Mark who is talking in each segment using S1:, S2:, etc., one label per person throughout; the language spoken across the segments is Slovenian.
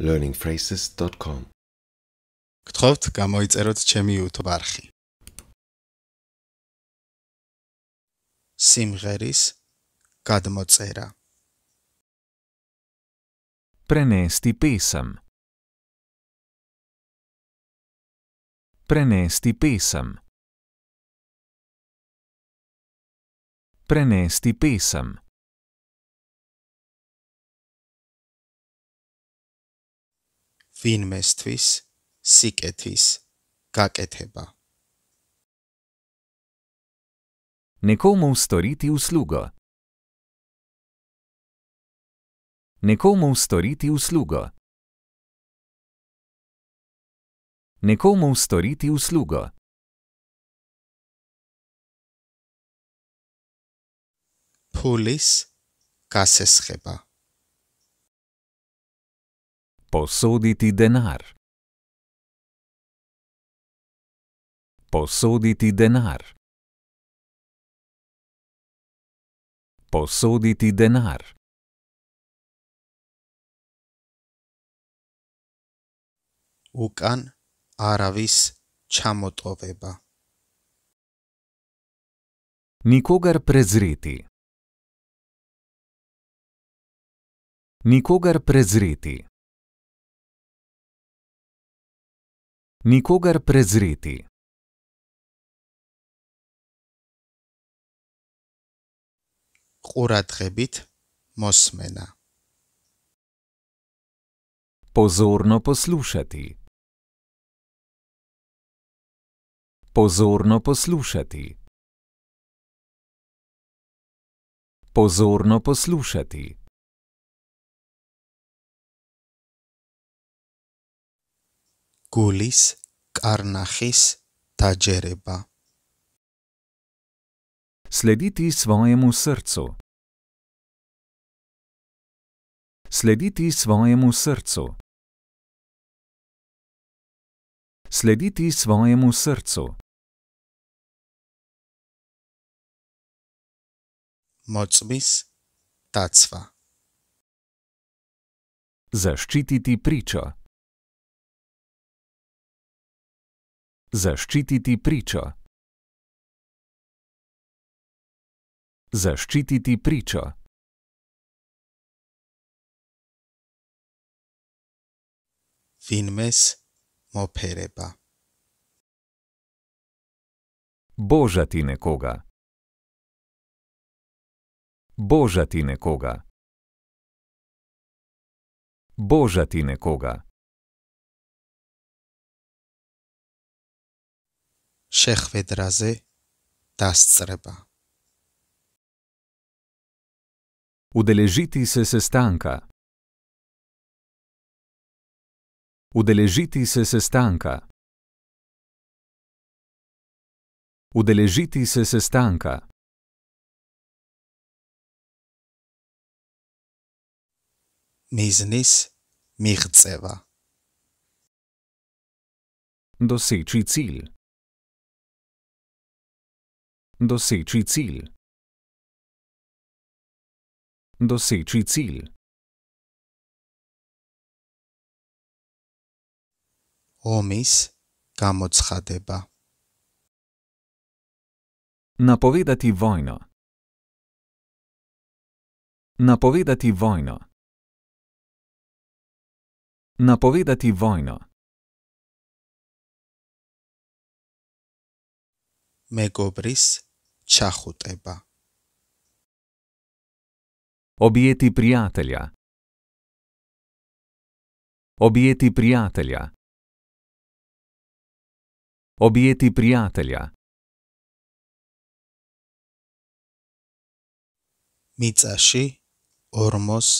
S1: learningphrases.com გთხოვთ, გამოიწეროთ ჩემი YouTube არხი. სიმღერის გადმოწერა. Prenesti pesam. Prenesti pesam. Prenesti pesam.
S2: ვინმესთვის სიკეთის გაკეთება
S1: Некому сторити услуга. Некому сторити услуга. Некому сторити услуга. Пулис касесхеба. Posoditi denar. Posoditi denar. Posoditi denar.
S2: Ukan aravis čamotoveba. Nikogar prezreti.
S1: Nikogar prezreti. Nikogar prezreti. Uradhebit mosmena. Pozorno poslušati. Pozorno poslušati. Pozorno poslušati. გულის კარნახის დაჯერება Следите своему сердцу. Следите своему сердцу. Следите своему сердцу. Моцбис Тацва. Защитите притчу. Zaščititi pričo. Zaščititi pričo. Finmes mopereba. Božati nekoga. Božati nekoga. Božati nekoga. შეხვედრაზე დასწრება Udeležiti se sestanka. Udeležiti se sestanka. Udeležiti se sestanka. Miznis Mihceva. Doseči cilj. Doseči cilj. Doseči cilj. Omis kamotshadeba. Napovedati vojno. Napovedati vojno. Napovedati vojno. Megobris ჩახუტება ობიეთი პრიატელია ობიეთი პრიატელია ობიეთი პრიატელია
S2: მიწაში ორმოს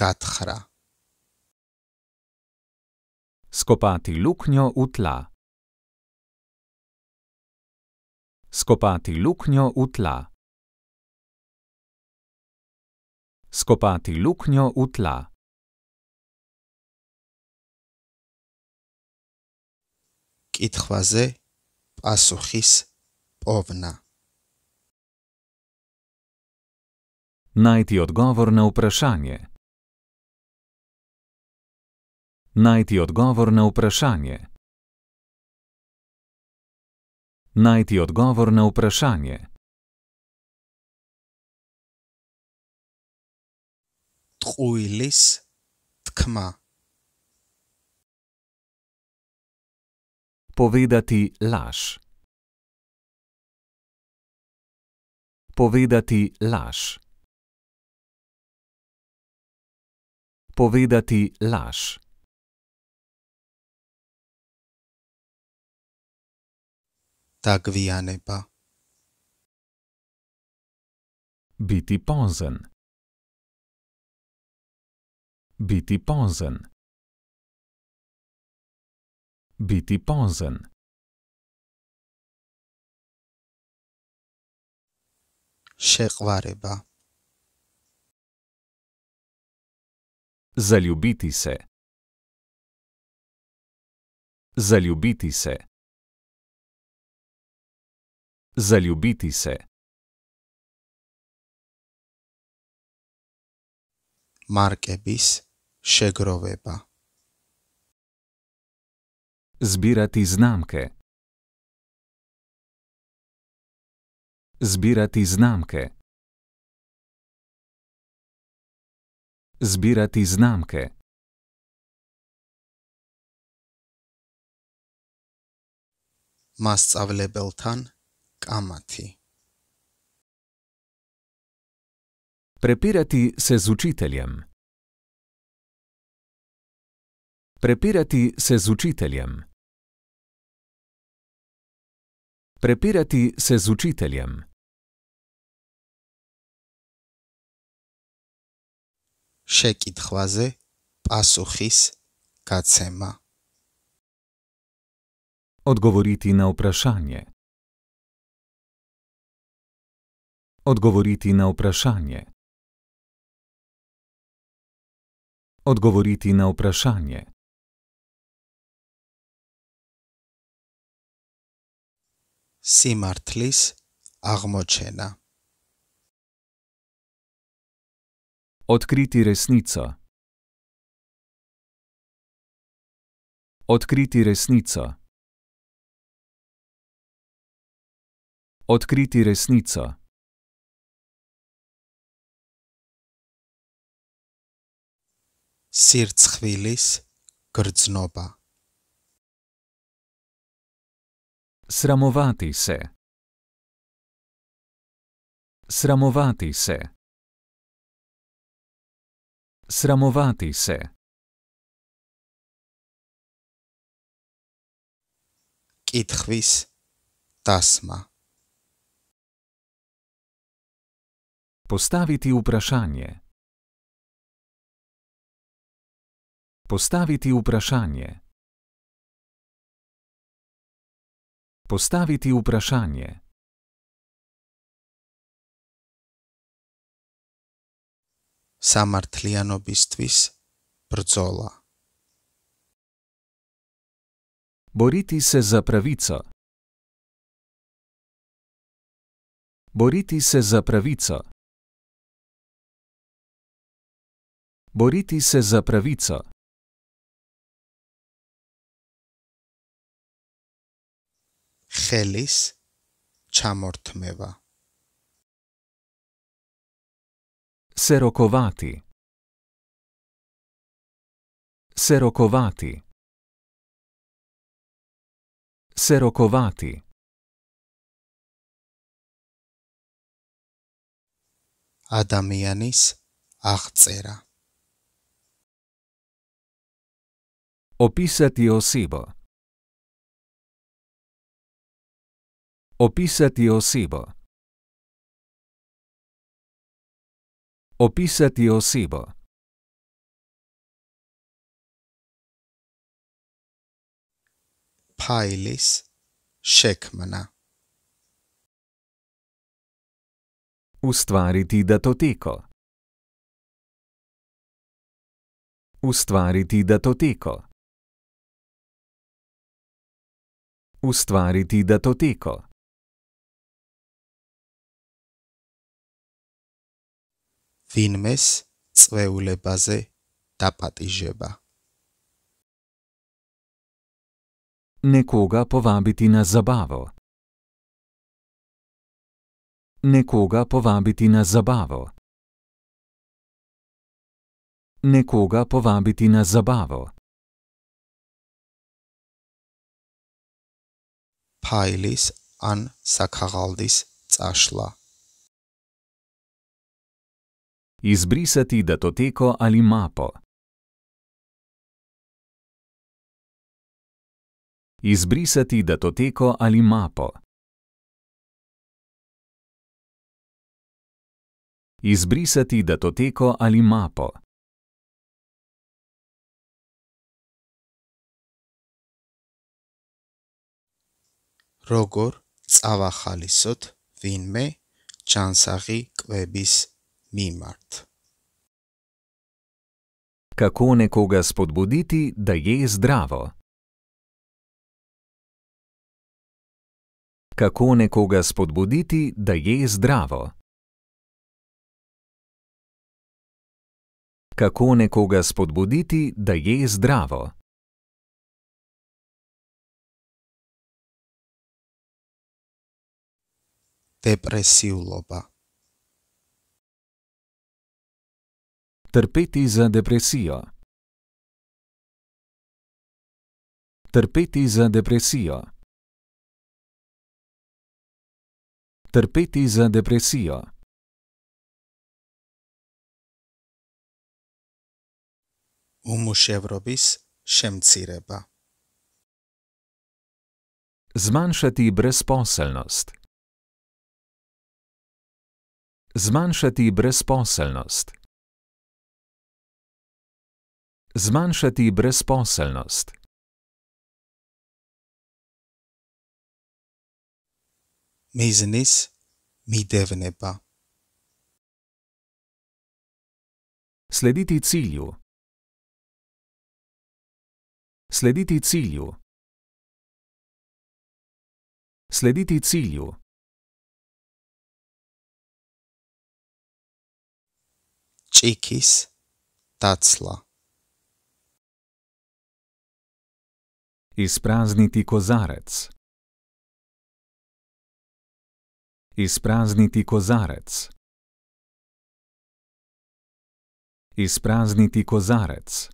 S2: გათხრა სკოპათი ლუკნიო უტლა
S1: Skopati luknjo v tla. Skopati luknjo v tla. Kitvaze pasuhis povna. Najti odgovor na vprašanje. Najti odgovor na vprašanje. Najti odgovor na vprašanje. Tkuilis tkma. Povedati laž. Povedati laž. Povedati laž. takvija ne pa. Biti pozen. Biti pozen. Biti pozen. Še kvareba. Zaljubiti se. Zaljubiti se. Zaljubiti se. Markebis še groveba. Zbirati znamke. Zbirati znamke. Zbirati znamke. Mast avlebel tan amati. Prepirati se z učiteljem. Prepirati se z učiteljem. Prepirati se z učiteljem. Še kitkvaze, pasuhis, kacema. Odgovoriti na vprašanje. Odgovoriti na vprašanje. Odgovoriti na vprašanje. Si martlis armočena. Odkriti resnico. Odkriti resnico. Odkriti resnico. სირცხვილის გრძნობა срамовати се срамовати се срамовати се კითხვის დასმა поставити упрашание Postaviti vprašanje. Postaviti vprašanje. Samartljano bistvis prcola. Boriti se za pravico. Boriti se za pravico. Boriti se za pravico. ხელის ჩამორთმევა სეროკოვატი სეროკოვატი სეროკოვატი ადამიანის აღწერა Описать его сибо. Opisati osebo. Opisati osebo. Pajlis Šekmana. Ustvariti datoteko. Ustvariti datoteko. Ustvariti datoteko.
S2: ვინმეს წვეულებაზე დაპატიჟება. Некога повабити на забаво.
S1: Некога повабити на забаво. Некога повабити на забаво. Пайлис ан сакагалдис цашла. Izbrisati datoteko ali mapo. Izbrisati datoteko ali mapo. Izbrisati datoteko ali mapo.
S2: Rogor, cava halisot, vinme, čansahi, kvebis, vinme. Mimart. Kako nekoga spodbuditi,
S1: da je zdravo? Kako nekoga spodbuditi, da je zdravo? Kako nekoga spodbuditi, da je zdravo? Depresivloba. Trpeti za depresijo. Trpeti za depresijo. Trpeti za depresijo. Umuševrobis šemcireba. Zmanjšati brezposelnost. Zmanjšati brezposelnost. Zmanjšati brezposelnost. Mīznis mīdevneba. Slediti cilju. Slediti cilju. Slediti cilju. Čikis tacla. Izprazniti kozarec. Izprazniti kozarec. Izprazniti kozarec.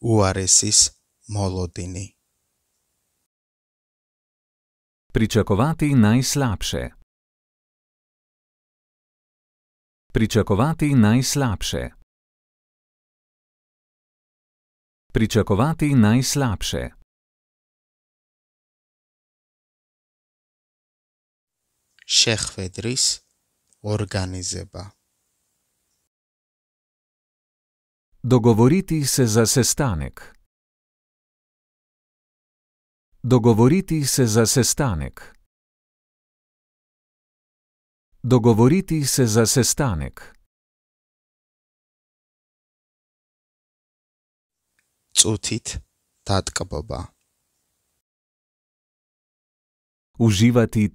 S1: Uaresis molodini. Pričakovati najslabše. Pričakovati najslabše. Pričakovati najslabše.
S2: Šehvedris organizeba. Dogovoriti se za sestanek.
S1: Dogovoriti se za sestanek. Dogovoriti se za sestanek. Уживати Уживати დატკბობა. Уживати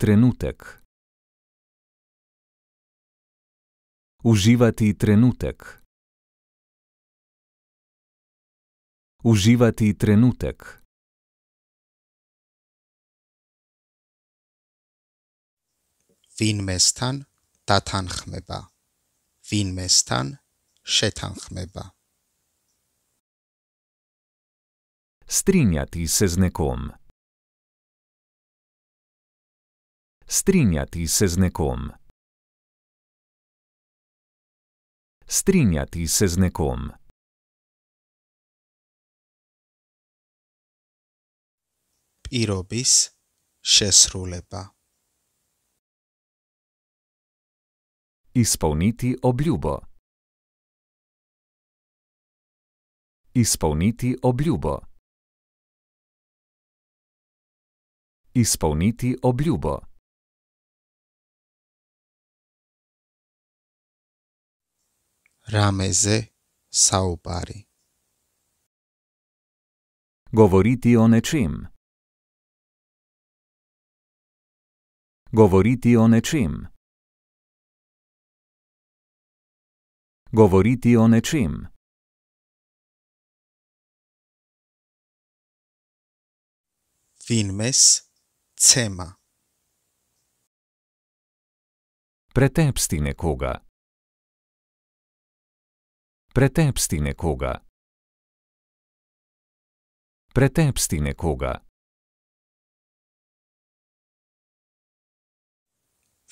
S1: trenutek.
S2: Вин местан татан хмеба. Вин местан шетан хмеба.
S1: Strinjati se z nekom. Strinjati se z nekom. Strinjati se z nekom. Irobis šesrulepa. Izpolniti obljubo. Izpolniti obljubo. Izpolniti obljubo. Rameze saubari. Govoriti o nečem. Govoriti o nečem. Govoriti o nečem. Finmes saubari cema. Pretepsti nekoga. Pretepsti nekoga. Pretepsti nekoga.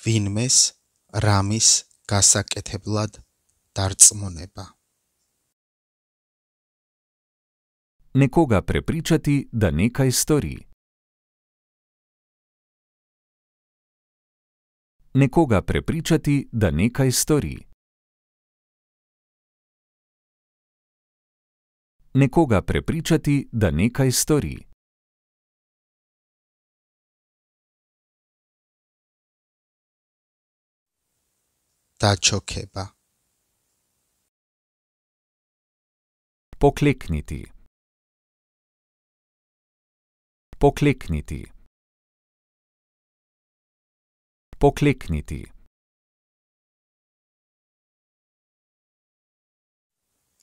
S2: Vinmes ramis kasaketeblad tarcmoneba. Nekoga
S1: prepričati, da nekaj stori. nekoga prepričati, da nekaj stori. Nekoga prepričati, da nekaj stori. Tačo keba. Poklekniti. Poklekniti. Poklikniti.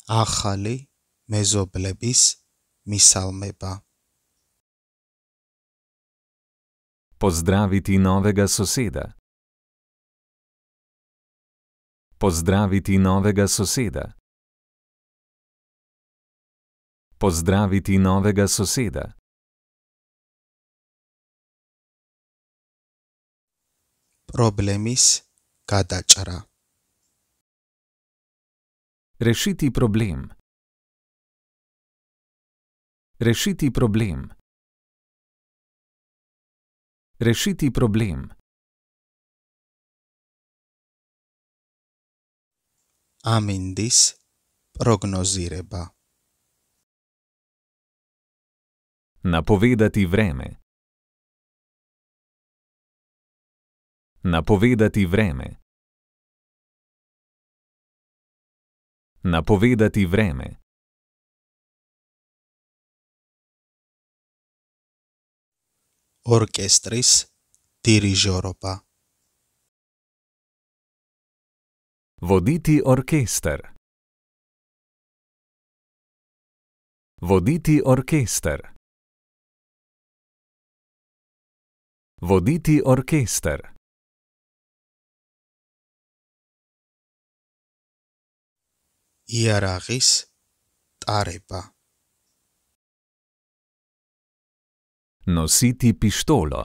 S2: Ahali mezoblebis misalmeba.
S1: Pozdraviti novega soseda. Pozdraviti novega soseda. Pozdraviti novega soseda. problemis gadačara. Rešiti problem. Rešiti problem. Rešiti problem. Amindis prognozireba. Napovedati vreme. Napovedati vreme. Napovedati vreme. Orkestris dirižoropa. Voditi orkester. Voditi orkester. Voditi orkester. იარაღის ტარება ნოსიტი პისტოლა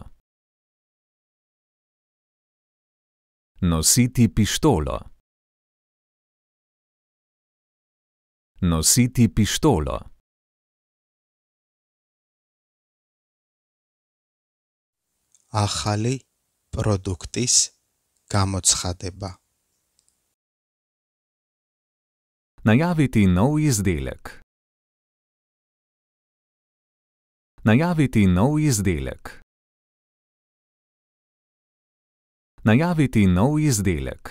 S1: ნოსიტი პისტოლა ნოსიტი პისტოლა ახალი პროდუქტის გამოცხადება Najaviti nov izdelek. Najaviti nov izdelek. Najaviti nov izdelek.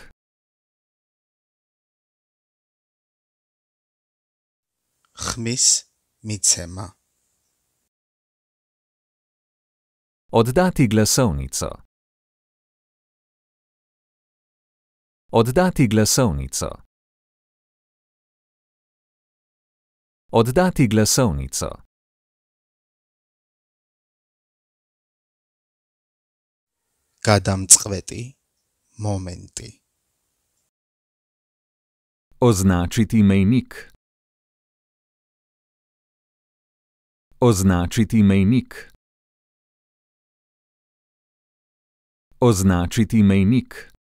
S1: Hmis micema. Oddati glasovnico. Oddati glasovnico. Oddati glasovnico. Kadam cveti, momenti. Označiti mejnik. Označiti mejnik. Označiti mejnik.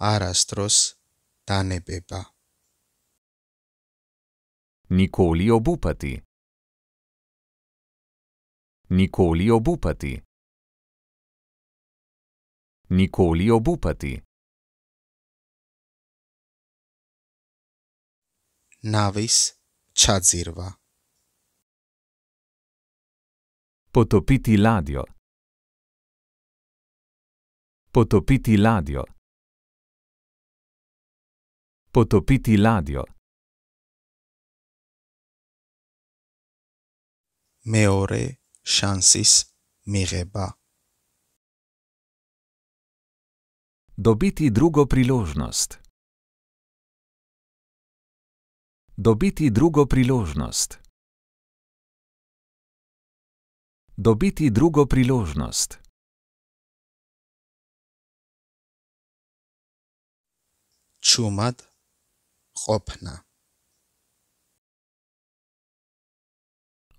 S1: arastros tanebeba. Nikoli obupati. Nikoli obupati. Nikoli obupati. Navis čadzirva. Potopiti ladjo. Potopiti ladjo. Potopiti ladjo. Meore chances mireba. Dobiti drugo priložnost. Dobiti drugo priložnost. Dobiti drugo priložnost. Čumat okna.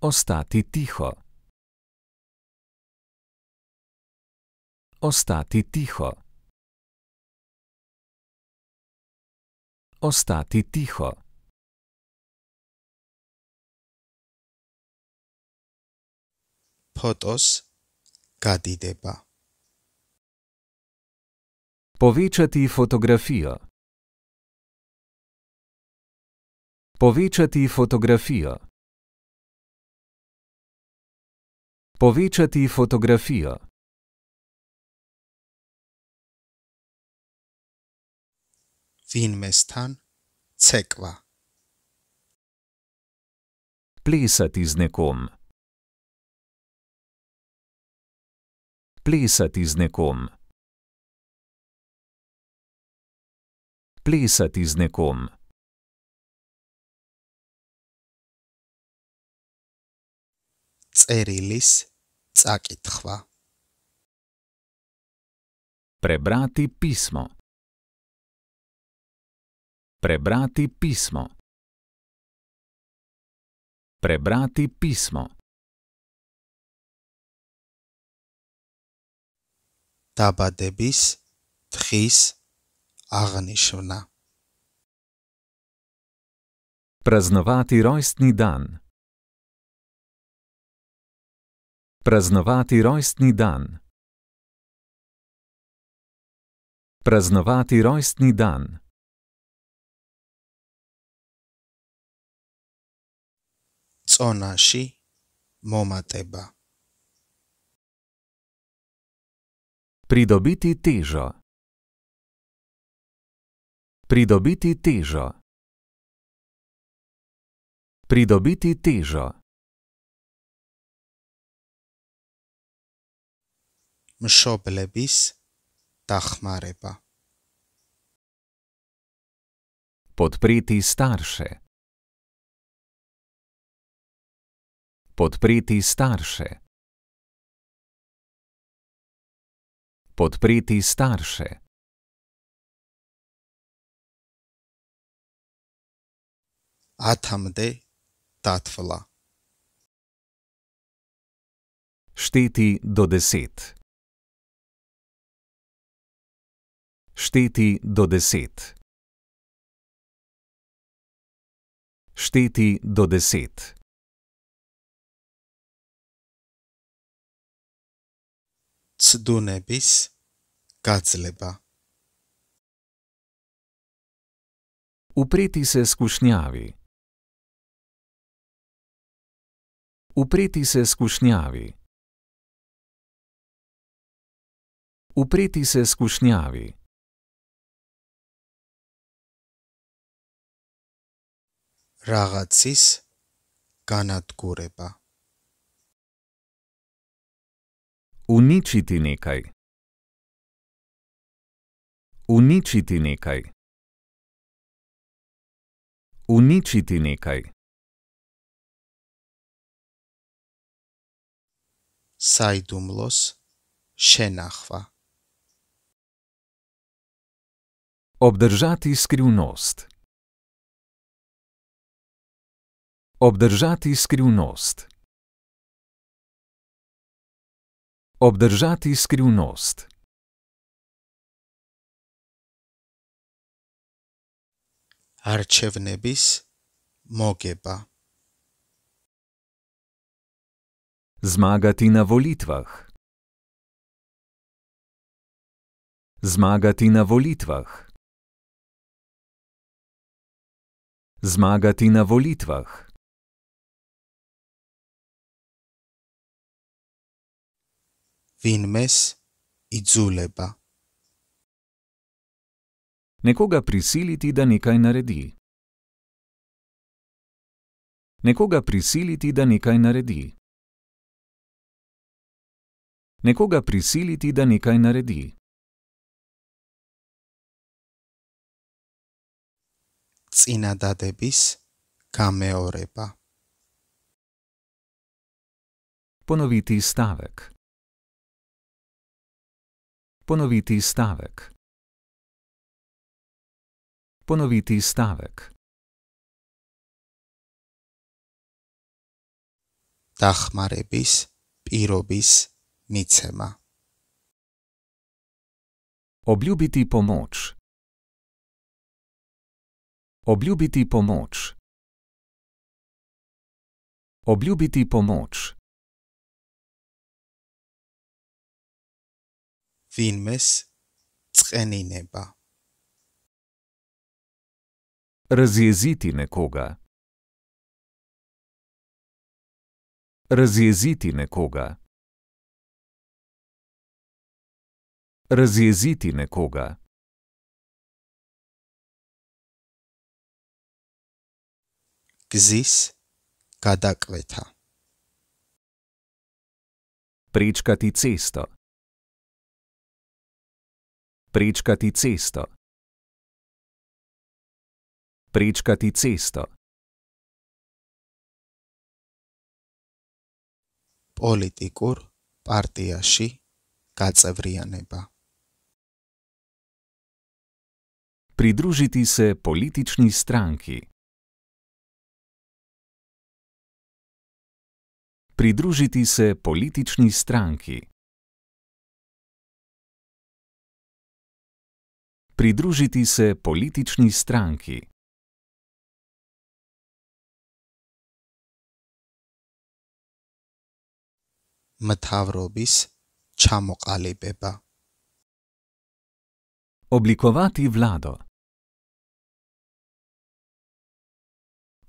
S1: Ostati tiho. Ostati tiho. Ostati tiho. Potos gadideba. Povečati fotografijo. Povečati fotografijo. Povečati fotografijo. Finmestan, cekva. Plesati z nekom. Plesati z nekom. Plesati z nekom. წერილის წაკითხვა Prebrati pismo Prebrati pismo Prebrati pismo Tabadebis tkhis agnishvna Praznovati rojstni dan Praznovati rojstni dan. Praznovati rojstni dan. Conaši momateba. Pridobiti težo. Pridobiti težo. Pridobiti težo. مشابلبیس تخماری با. پد پریتی استارش. پد پریتی استارش. پد پریتی استارش. آثام ده تاتفلا. Šteti do deset. Šteti do deset. Šteti do deset. Cdu nebis, kacleba. Upreti se skušnjavi. Upreti se skušnjavi. Upreti se skušnjavi. რაღაცის განადგურება უნიჩიტი ნეკაი უნიჩიტი ნეკაი უნიჩიტი ნეკაი
S2: საიდუმლოს შენახვა
S1: Obdržati skrivnost. Obdržati skrivnost. Obdržati skrivnost. Arče v nebis, mogeba. Zmagati na volitvah. Zmagati na volitvah. Zmagati na volitvah. ვინმეს იძულება. Некога присилити да некај нареди. Некога присилити да некај нареди. Некога присилити да некај нареди. Цинададебис камеорепа. Поновити ставек. Ponoviti stavek. Ponoviti stavek. Dahmarebis, pirobis, micema. Obljubiti pomoč. Obljubiti pomoč. Obljubiti pomoč. ვინმეს წენინება разъезити некога разъезити некога разъезити некога гзис гадаквета причкати цесто prečkati cesto. Prečkati cesto.
S2: Politikur partija ši, kad se vrija neba. Pridružiti se politični stranki.
S1: Pridružiti se politični stranki. Pridružiti se politični stranki. Metavrobis čamok ali beba. Oblikovati vlado.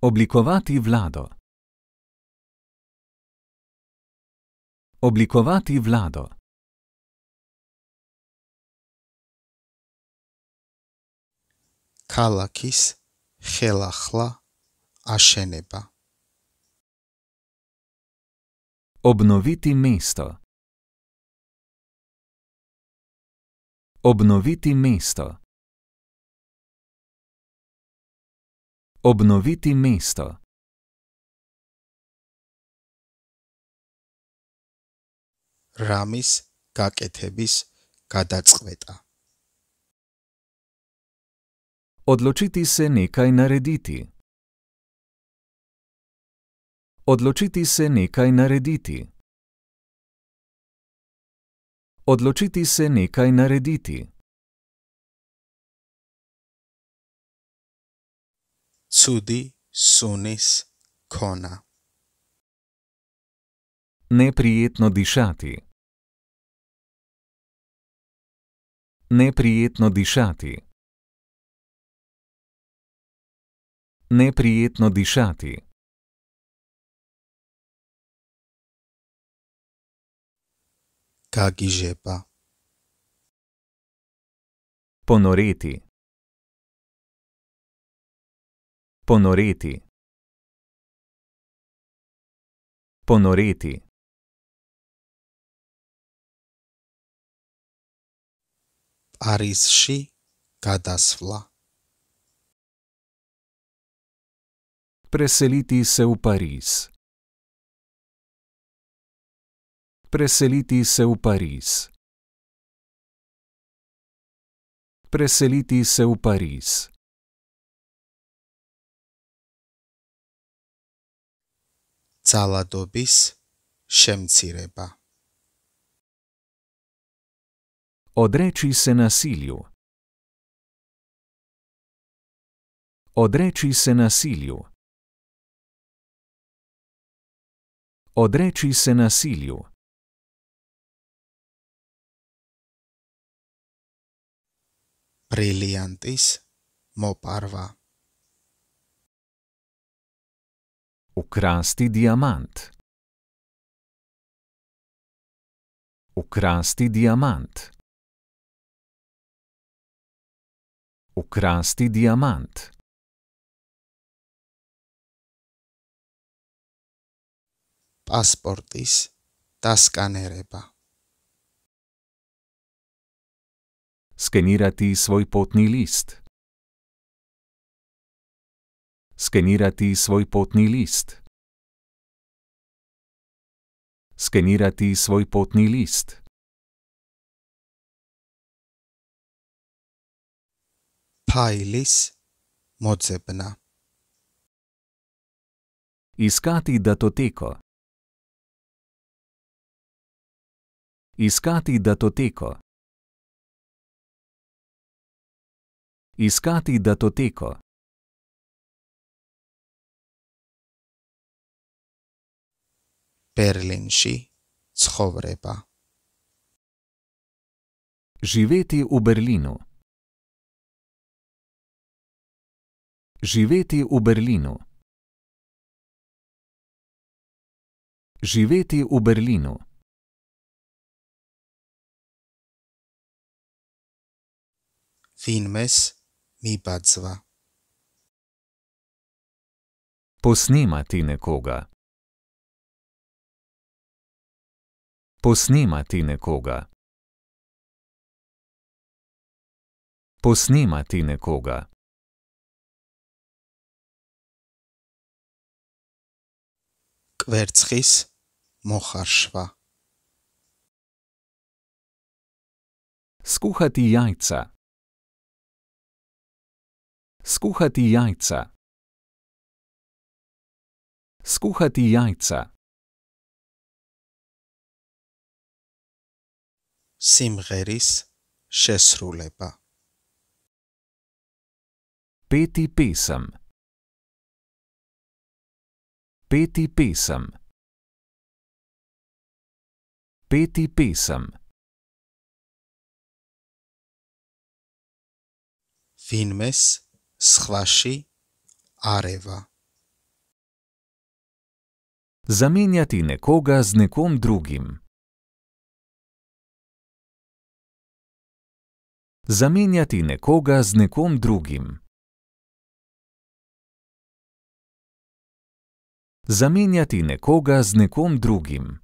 S1: Oblikovati vlado. Oblikovati vlado. ქალაქის ხელახლა აშენება Обновити місто. Обновити місто. Обновити місто.
S2: Рамис гакетебис гадацквета. Odločiti se nekaj narediti.
S1: Odločiti se nekaj narediti. Odločiti se nekaj narediti. Sudi sunis kona. Neprijetno dišati. Neprijetno dišati. neprijetno dišati. Kaki žepa. Ponoreti. Ponoreti. Ponoreti. Aris ši kadasvla. Preseliti se v Pariz. Preseliti se v Pariz. Preseliti se v Pariz. Cala dobis, šem cireba. Odreči se nasilju. Odreči se nasilju. Odreči se nasilju.
S2: Brilliantis moparva. Ukrasti diamant.
S1: Ukrasti diamant. Ukrasti diamant. პასპორტის დასკანერება. სკენირati свой потный лист. სკენირati свой потный лист. სკენირati свой потный лист. ფაილის მოძებნა. Искати датотеко. Iskati datoteko. Iskati datoteko. Berlinši, Schovrepa. Živeti v Berlinu. Živeti v Berlinu. Živeti v Berlinu. Finmes mi pazva. Posnemati nekoga. Posnemati nekoga. Posnemati nekoga. Kvercis moharšva. Skuhati jajca. Skuhati jajca. Skuhati jajca. Simheris, šesrulepa. Peti pesem. Peti pesem. Peti pesem.
S2: Finmes, Shvaši Areva.
S1: Zamenjati nekoga z nekom drugim. Zamenjati nekoga z nekom drugim. Zamenjati nekoga z nekom drugim.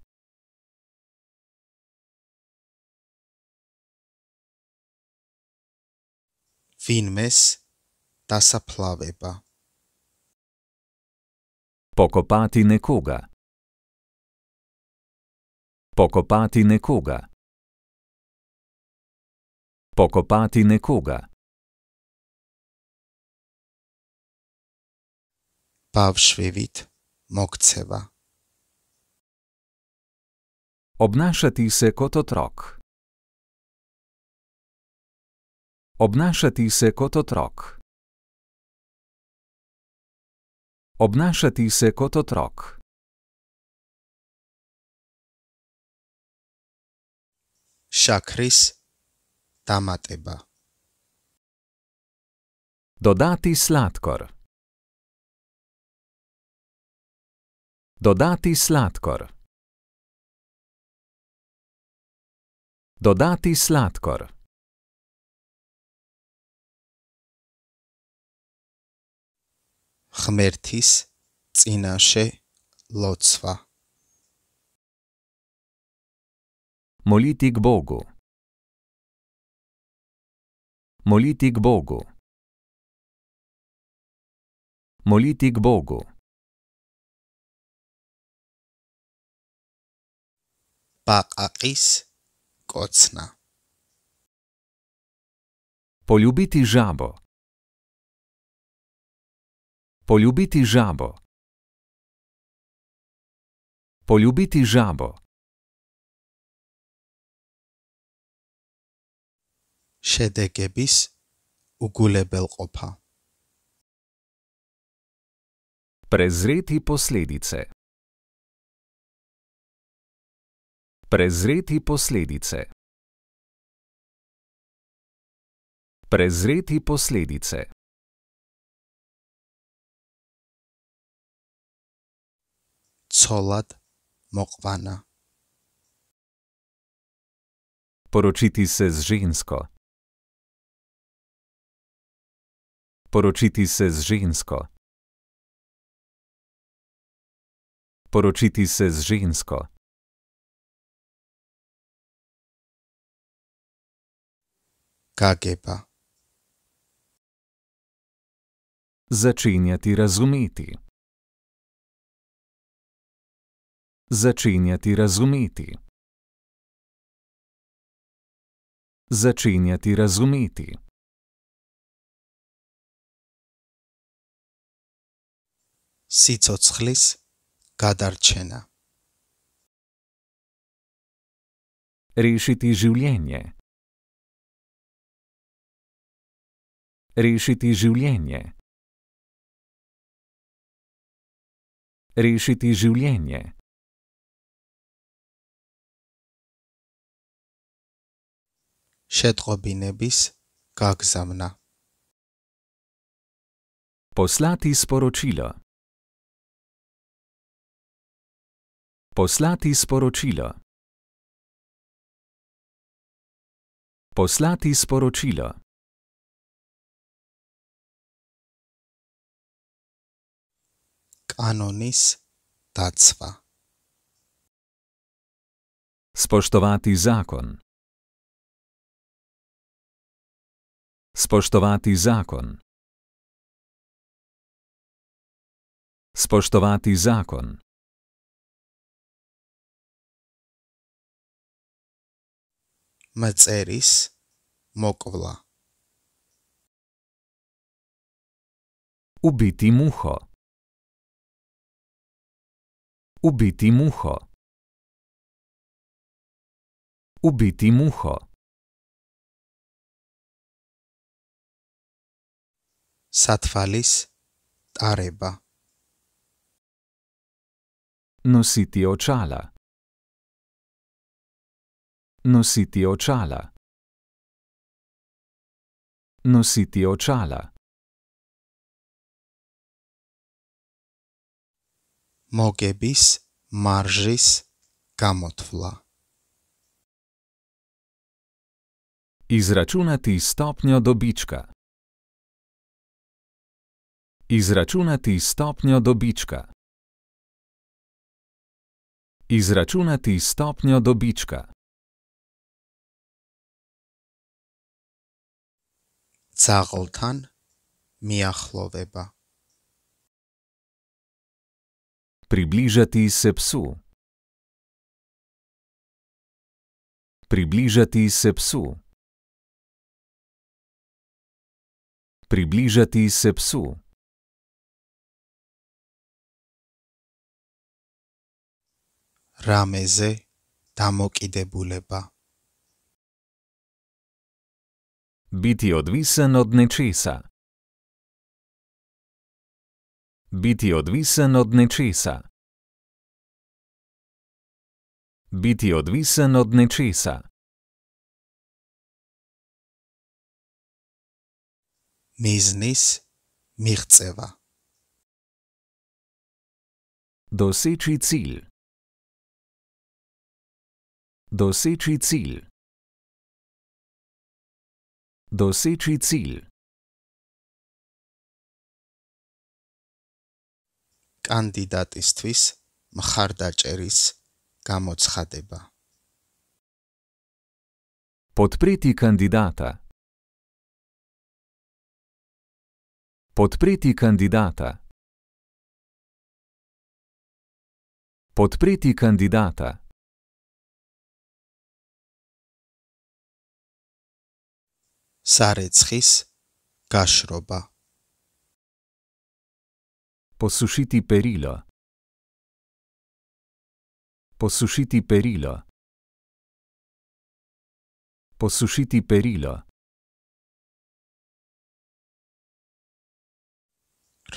S1: Finmes tasa plaveba. Pokopati nekoga. Pokopati nekoga. Pokopati nekoga. Pavšvevit mokceva. Obnašati se kot otrok. Obnašati se kot otrok. Obnašati se kot otrok. Šakris, tamateba. Dodati
S2: sladkor.
S1: Dodati sladkor. Dodati sladkor. ღმერთის წინაშე ლოცვა Молитик Богу. Молитик Богу. Молитик Богу. Пакакис коцна. Полюбити жабо. Poljubiti žabo. Poljubiti žabo. Šedegebis ugulebelkopa. Prezreti posledice. Prezreti posledice. Prezreti posledice. colat mokvana. Poročiti se z žensko. Poročiti se z žensko. Poročiti se z žensko. Kakepa. Začenjati razumeti. Začenjati razumeti. Začenjati razumeti. Sicocchlis kadarčena. Rešiti življenje. Rešiti življenje. Rešiti življenje. შეტყობინების გაგზავნა Poslati sporočilo Poslati sporočilo Poslati sporočilo Kanonis tacva Spoštovati zakon Spoštovati zakon. Spoštovati zakon. Maceris mokovla. Ubiti muho. Ubiti muho. Ubiti muho. სათვალის ტარება ნოსიტი ოჩალა ნოსიტი ოჩალა ნოსიტი ოჩალა მოგების მარჟის გამოთვლა Izračunati stopnjo dobička. Izračunati stopnjo dobička. Izračunati stopnjo dobička.
S2: Cagoltan miahloveba.
S1: Približati se psu. Približati se psu. Približati se psu. რამეზე დამოკიდებულება Biti odvisen od nečesa. Biti odvisen od nečesa. Biti odvisen od nečesa. Miznis Mirceva. Doseči cilj. Doseči cilj. Doseči cilj.
S2: Kandidatistvis mhardačeris kamotshadeba. Podpreti kandidata.
S1: Podpreti kandidata. Podpreti kandidata. სარეცხის გაშრობა Посушити перила. Посушити перила. Посушити перила.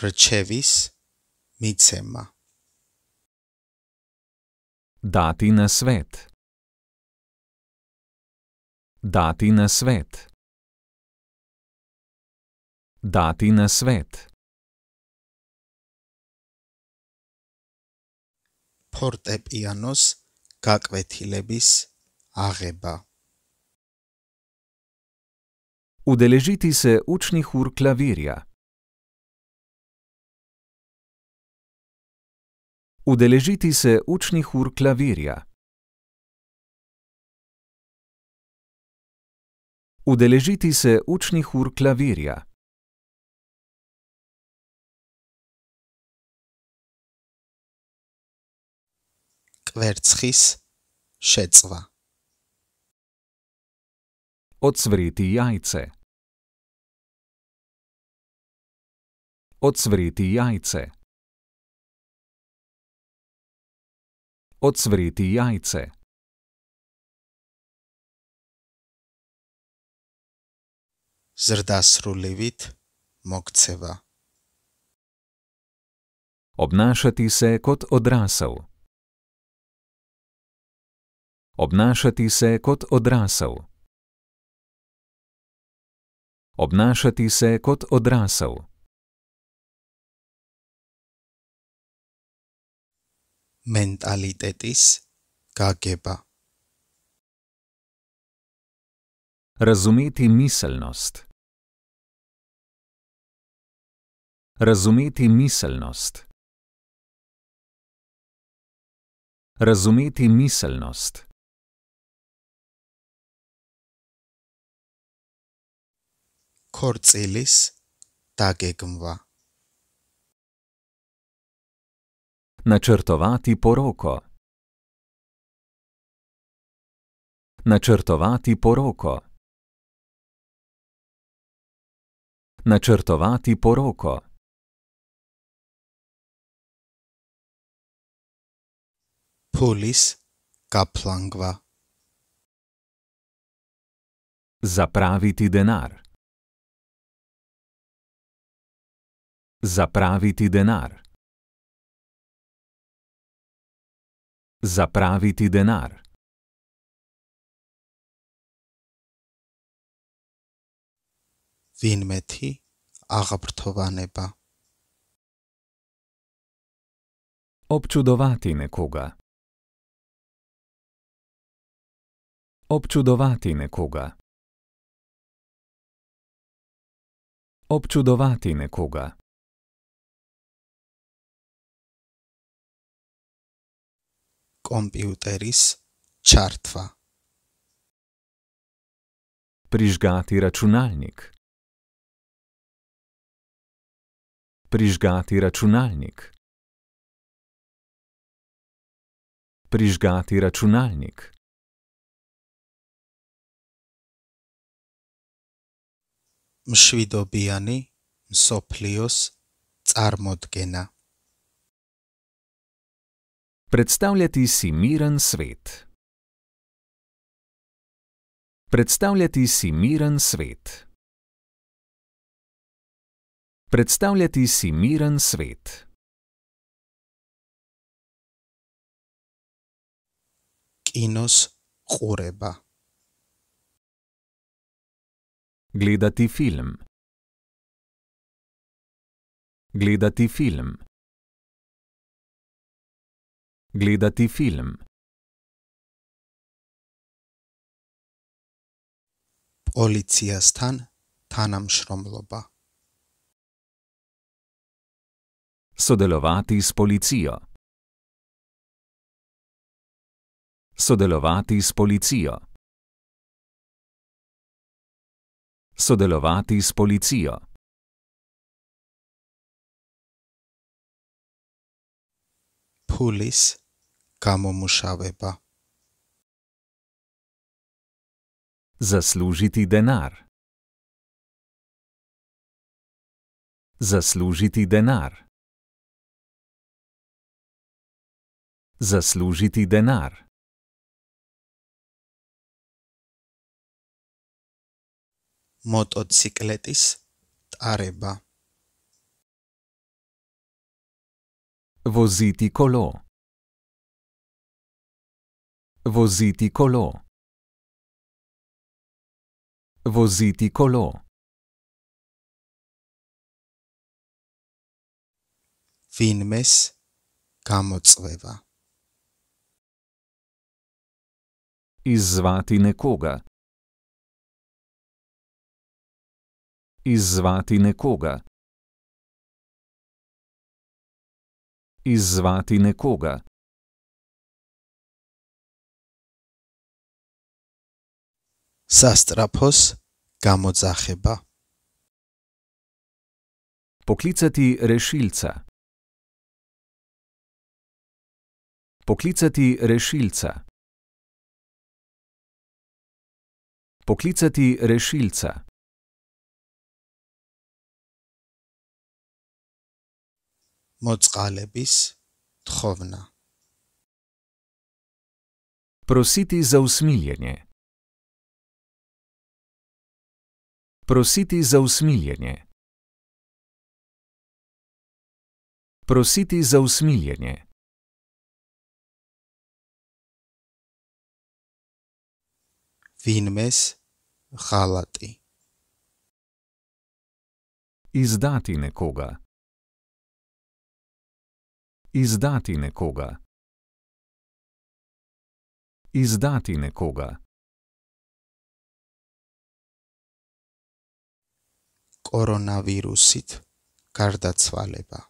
S1: Речевис мицема. Дати на свет. Дати на свет. Dati na svet. Portepianos, kakvetilebis, areba. Udeležiti se učnih ur klavirja. Udeležiti se učnih ur klavirja. Udeležiti se učnih ur klavirja. კვერცხის შეწვა. ოცვრიტი яйце. ოცვრიტი яйце. ოცვრიტი яйце.
S2: ზრდასრულივით მოქცევა. Обнашати се кот одрасел.
S1: Obnašati se kot odrasel. Obnašati se kot odrasel. Mentalitetis kakepa. Razumeti miselnost. Razumeti miselnost. Razumeti miselnost. ქორწილის დაგეგმვა начертовати пороко начертовати пороко начертовати пороко пулис капланква заправити денар Zapraviti denar. Zapraviti denar. Vinmeti agabrtovaneba. Občudovati nekoga. Občudovati nekoga. Občudovati nekoga. კომპიუტერის ჩართვა. Прижгати рачунальник. Прижгати рачунальник. Прижгати рачунальник.
S2: Мшвидобиани, Мсоплиос, Цармодгена. Predstavljati si miren svet.
S1: Predstavljati si miren svet. Predstavljati si miren svet. Kinos Horeba. Gledati film. Gledati film. Gledati film. Policija stan, ta nam šromloba. Sodelovati s policijo. Sodelovati s policijo. Sodelovati s policijo. ფულის გამომუშავება заслужити денар заслужити денар заслужити денар мотоциклетис тареба Voziti kolo. Voziti kolo. Voziti kolo. Finmes kamocveva. Izvati nekoga. Izvati nekoga. Izvati nekoga. Sastrapos Gamodzaheba. Poklicati rešilca. Poklicati rešilca. Poklicati rešilca. მოწყალების თხოვნა просити за усмиление просити за усмиление просити за усмиление винмес халати издати некога Izdati nekoga. Izdati nekoga.
S2: Koronavirusit, kardacvaleba.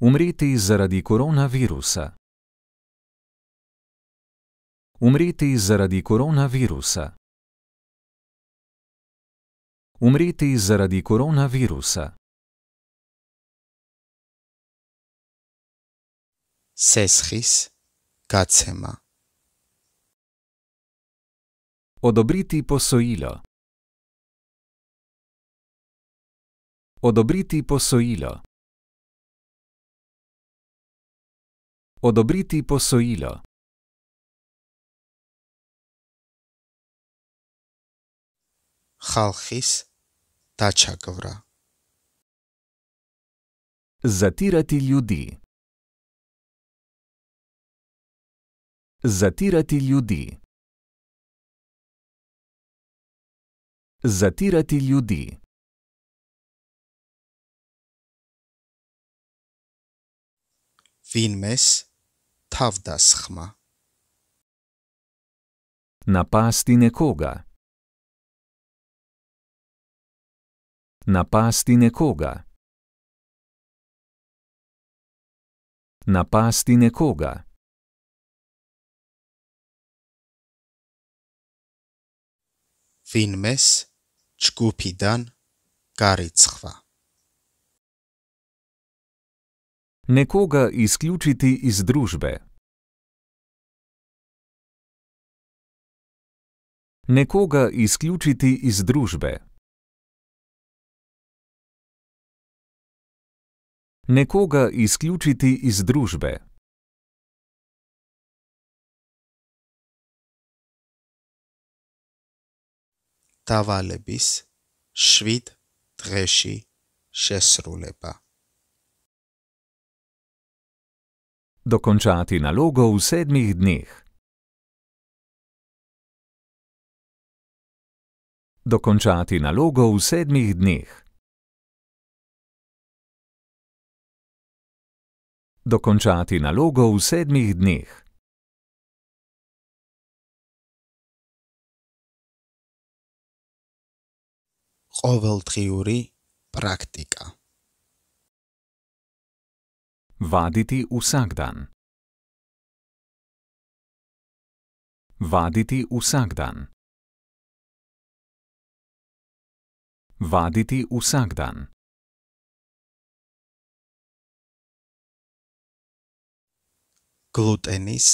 S2: Umreti zaradi koronavirusa.
S1: Umreti zaradi koronavirusa. Umreti zaradi koronavirusa. სესხის გაცემა Одобрити посоїло. Одобрити посоїло. Одобрити посоїло. Халхіс та чакавра. Затирати люди. Zatirati ljudi. Zatirati ljudi. Finmes tavdaschma. Napasti nekoga. Napasti nekoga. Napasti nekoga.
S2: ვინმეს ჯგუფიდან გარიცხვა Некога исклучити из дружбе.
S1: Некога исклучити из дружбе. Некога исклучити из дружбе.
S2: tavalebis, švit treši šesrulepa. Dokončati nalogo
S1: v sedmih dneh. Dokončati nalogo v sedmih dneh. Dokončati nalogo v sedmih dneh. ყოველდღიური პრაქტიკა. ვადიტი უსაგდან. ვადიტი უსაგდან. ვადიტი უსაგდან. გლუტენის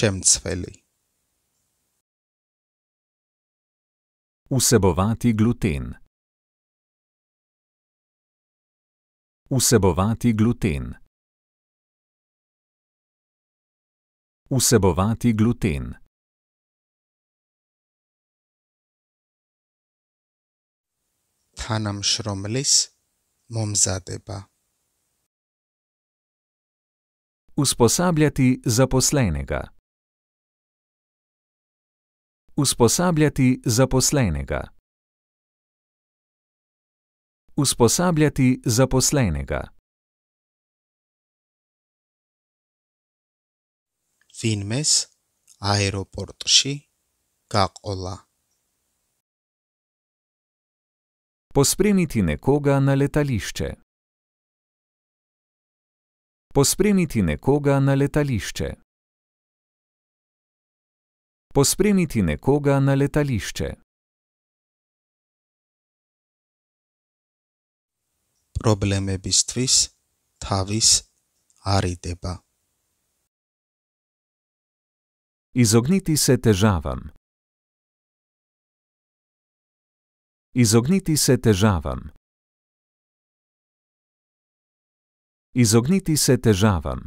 S1: შემცველი. უსებოვანი გლუტენი. Vsebovati gluten. Vsebovati gluten.
S2: Tanam šromlis, mom zadeba. Usposabljati
S1: zaposlenega. Usposabljati zaposlenega. Usposabljati zaposlenega.
S2: Finmes aeroportši kakola. Pospremiti nekoga na letališče.
S1: Pospremiti nekoga na letališče. Pospremiti nekoga na letališče. პრობლემებისთვის თავის არიდება. Изогните се тежавам. Изогните се тежавам. Изогните се тежавам.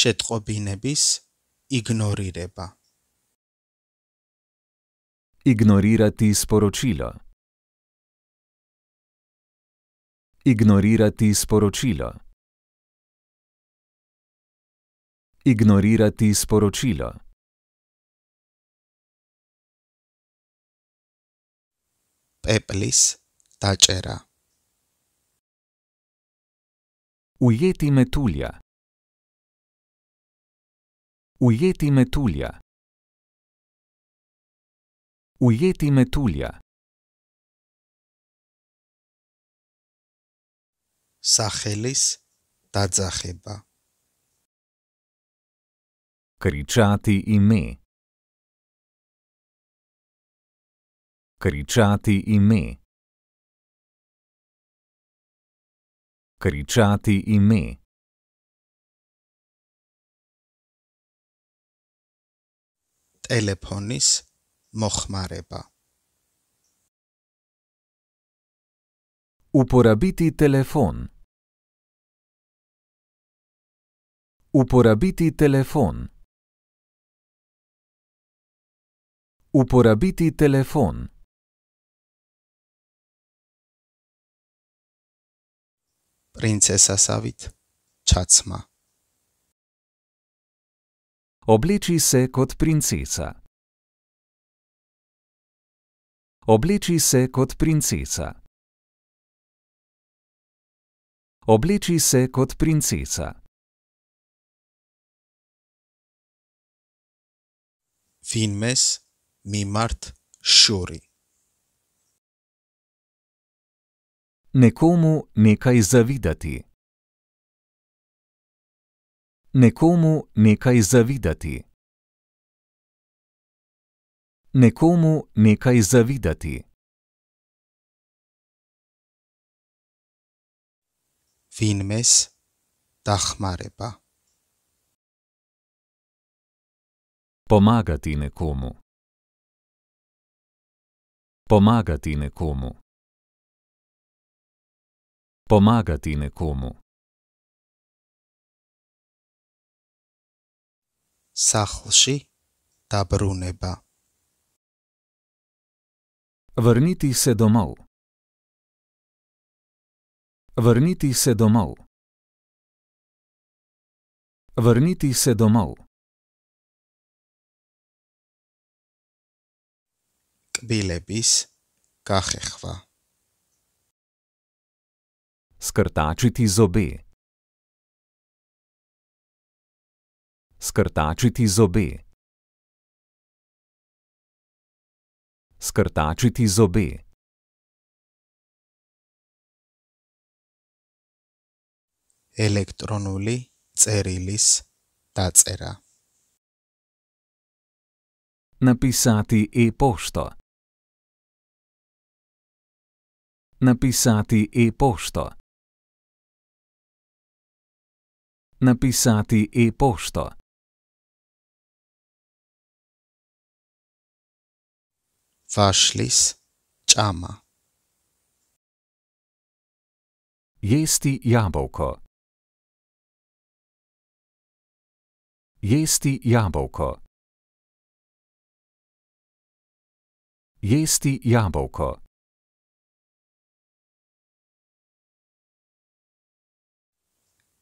S1: შეტყობინების игнорирება Ignorirati sporočilo. Ignorirati sporočilo. Ignorirati sporočilo. Peplis tačera. Ujeti metulja. Ujeti metulja. Ujeti metulja. Sahelis tadzaheba. Kričati ime. Kričati ime. Kričati ime. Telefonis Mohmareba. Uporabiti telefon. Uporabiti telefon. Uporabiti telefon. Princesa Savit, Čacma. Obleči se kot princesa. Obleči se kot princesa. Obleči se kot princesa.
S2: Finmes mi mart šuri. Nekomu nekaj zavidati.
S1: Nekomu nekaj zavidati. Nekomu nekaj zavidati. Finmes tahmareba. Pomagati nekomu. Pomagati nekomu. Pomagati nekomu. Sahoši tabruneba. Vrniti se domov. Vrniti se domov. Vrniti se domov. Kbile bis kahehva. Skrtačiti zobe. Skrtačiti zobe. skrtačiti zobe.
S2: Elektronuli cerilis tacera. Napisati e-pošto.
S1: Napisati e-pošto. Napisati e-pošto. vašlis čama. Jesti jabolko. Jesti jabolko. Jesti jabolko.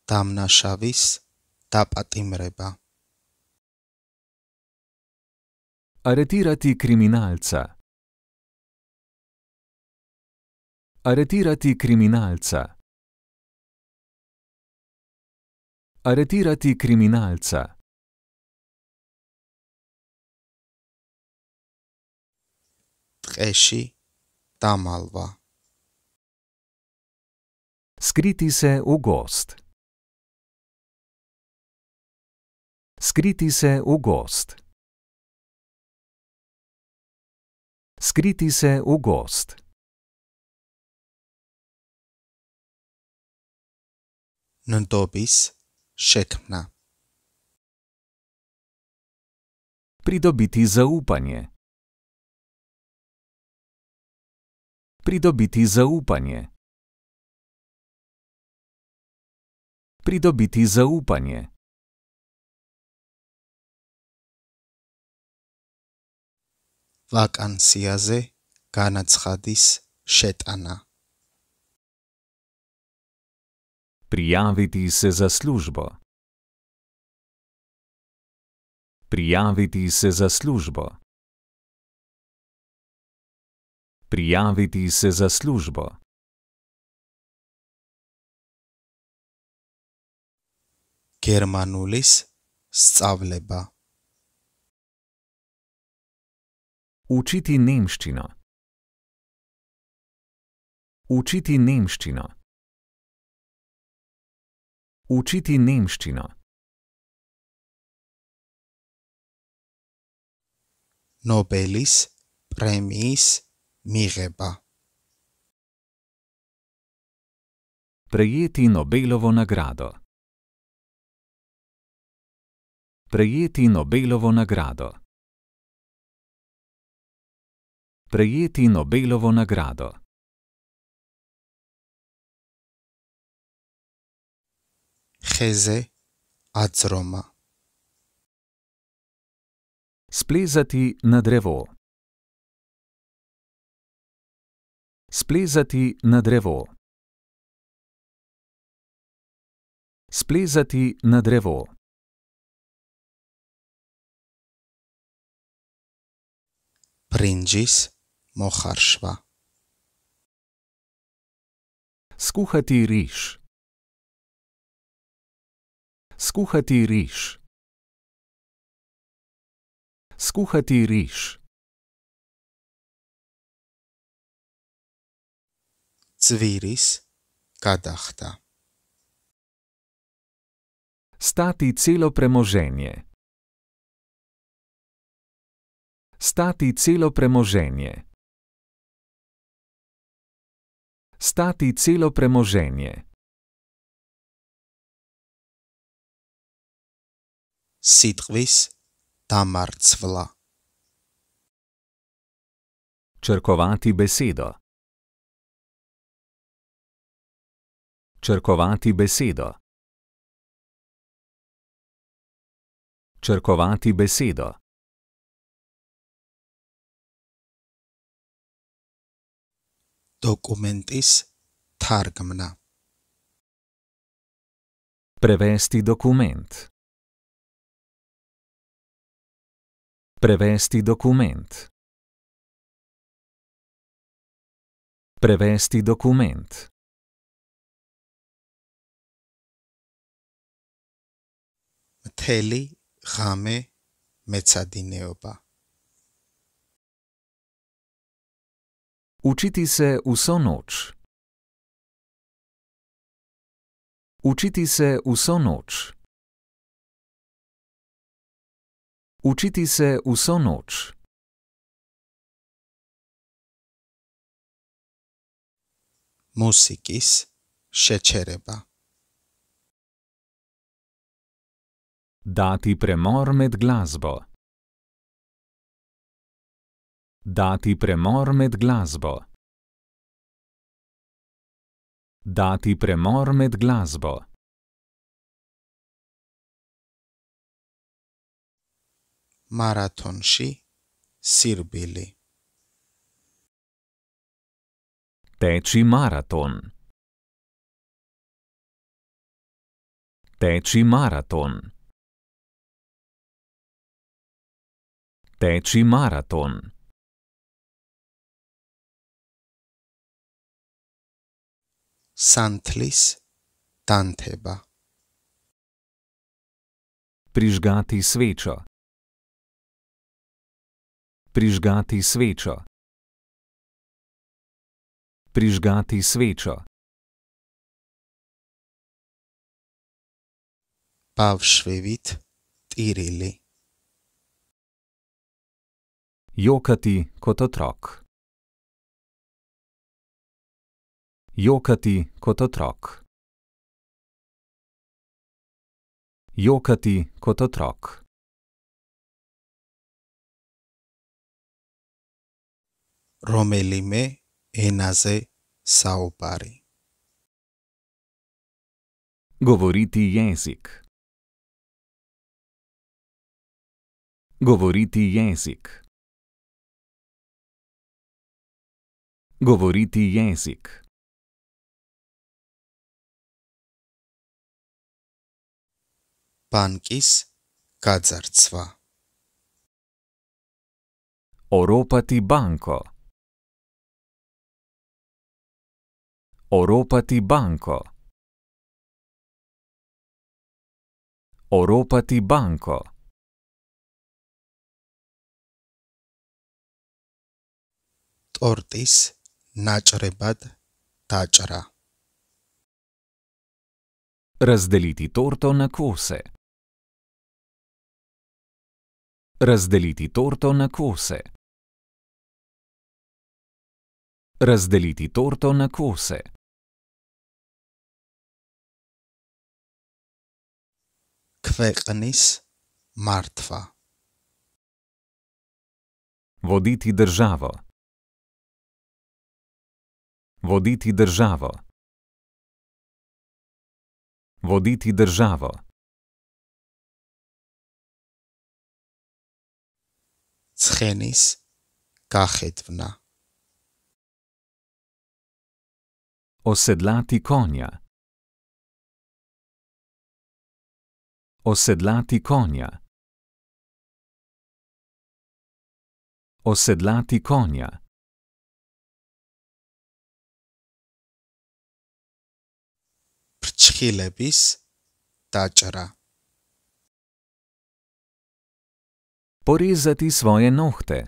S1: Tam naša vis, tapatim reba. Aretirati kriminalca. Aretirati kriminalca. Aretirati kriminalca. Treši tamalva. Skriti se v gost. Skriti se v gost. Skriti se v gost. në dobis shekmna. Pridobiti zaupanie. Pridobiti zaupanie. Pridobiti zaupanie. ვაკანსიაზე განაცხადის šetana. Prijaviti se za službo. Prijaviti se za službo. Prijaviti se za službo. Germanulis stavleba. Učiti nemščino. Učiti nemščino. Učiti nemščino. Nobelis premis mireba. Prejeti Nobelovo nagrado. Prejeti Nobelovo nagrado. Prejeti Nobelovo nagrado. Heze Adzroma. Splezati na drevo. Splezati na drevo. Splezati na drevo. Pringis moharšva. Skuhati riž skuhati riž. Skuhati riž. Cviris kadahta. Stati celo premoženje. Stati celo premoženje. Stati celo premoženje. სიტყვის დამარცვლა ჩერკოვანტი ბესედა ჩერკოვანტი ბესედა ჩერკოვანტი ბესედა დოკუმენტის თარგმნა Prevesti dokument. Prevesti dokument. Prevesti dokument. Mteli hame mecadineoba. Učiti se vso noč. Učiti se vso noč. Učiti se vso noč. Musikis šečereba. Dati premor med glasbo. Dati premor med glasbo. Dati premor med glasbo. maratonshi sirbili. Teči maraton. Teči maraton. Teči maraton. Santlis tanteba. Prižgati svečo prižgati svečo. Prižgati svečo. Pavšvevit tirili. Jokati kot otrok. Jokati kot otrok. Jokati kot otrok. რომელიმე ენაზე საუბარი. Говорити язик. Говорити язик. Говорити язик. Панкис Кадзарцва. Оропати банко. Oropati banko. Oropati banko. Tortis načrebat tačara. Razdeliti torto na kose. Razdeliti torto na kose. Razdeliti torto na kose. ქვეყნის მართვა водити державу водити державу водити державу ცხენის გახედვნა оседлати коня Osedlati konja. Osedlati konja. Prčhilebis tačara. Porezati svoje nohte.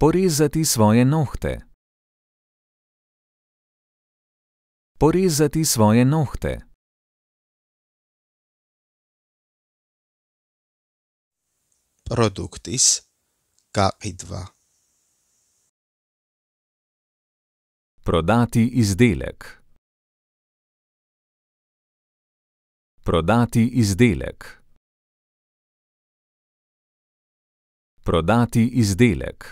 S1: Porezati svoje nohte. Porezati svoje nohte. productis capitva. Prodati izdelek. Prodati izdelek. Prodati izdelek.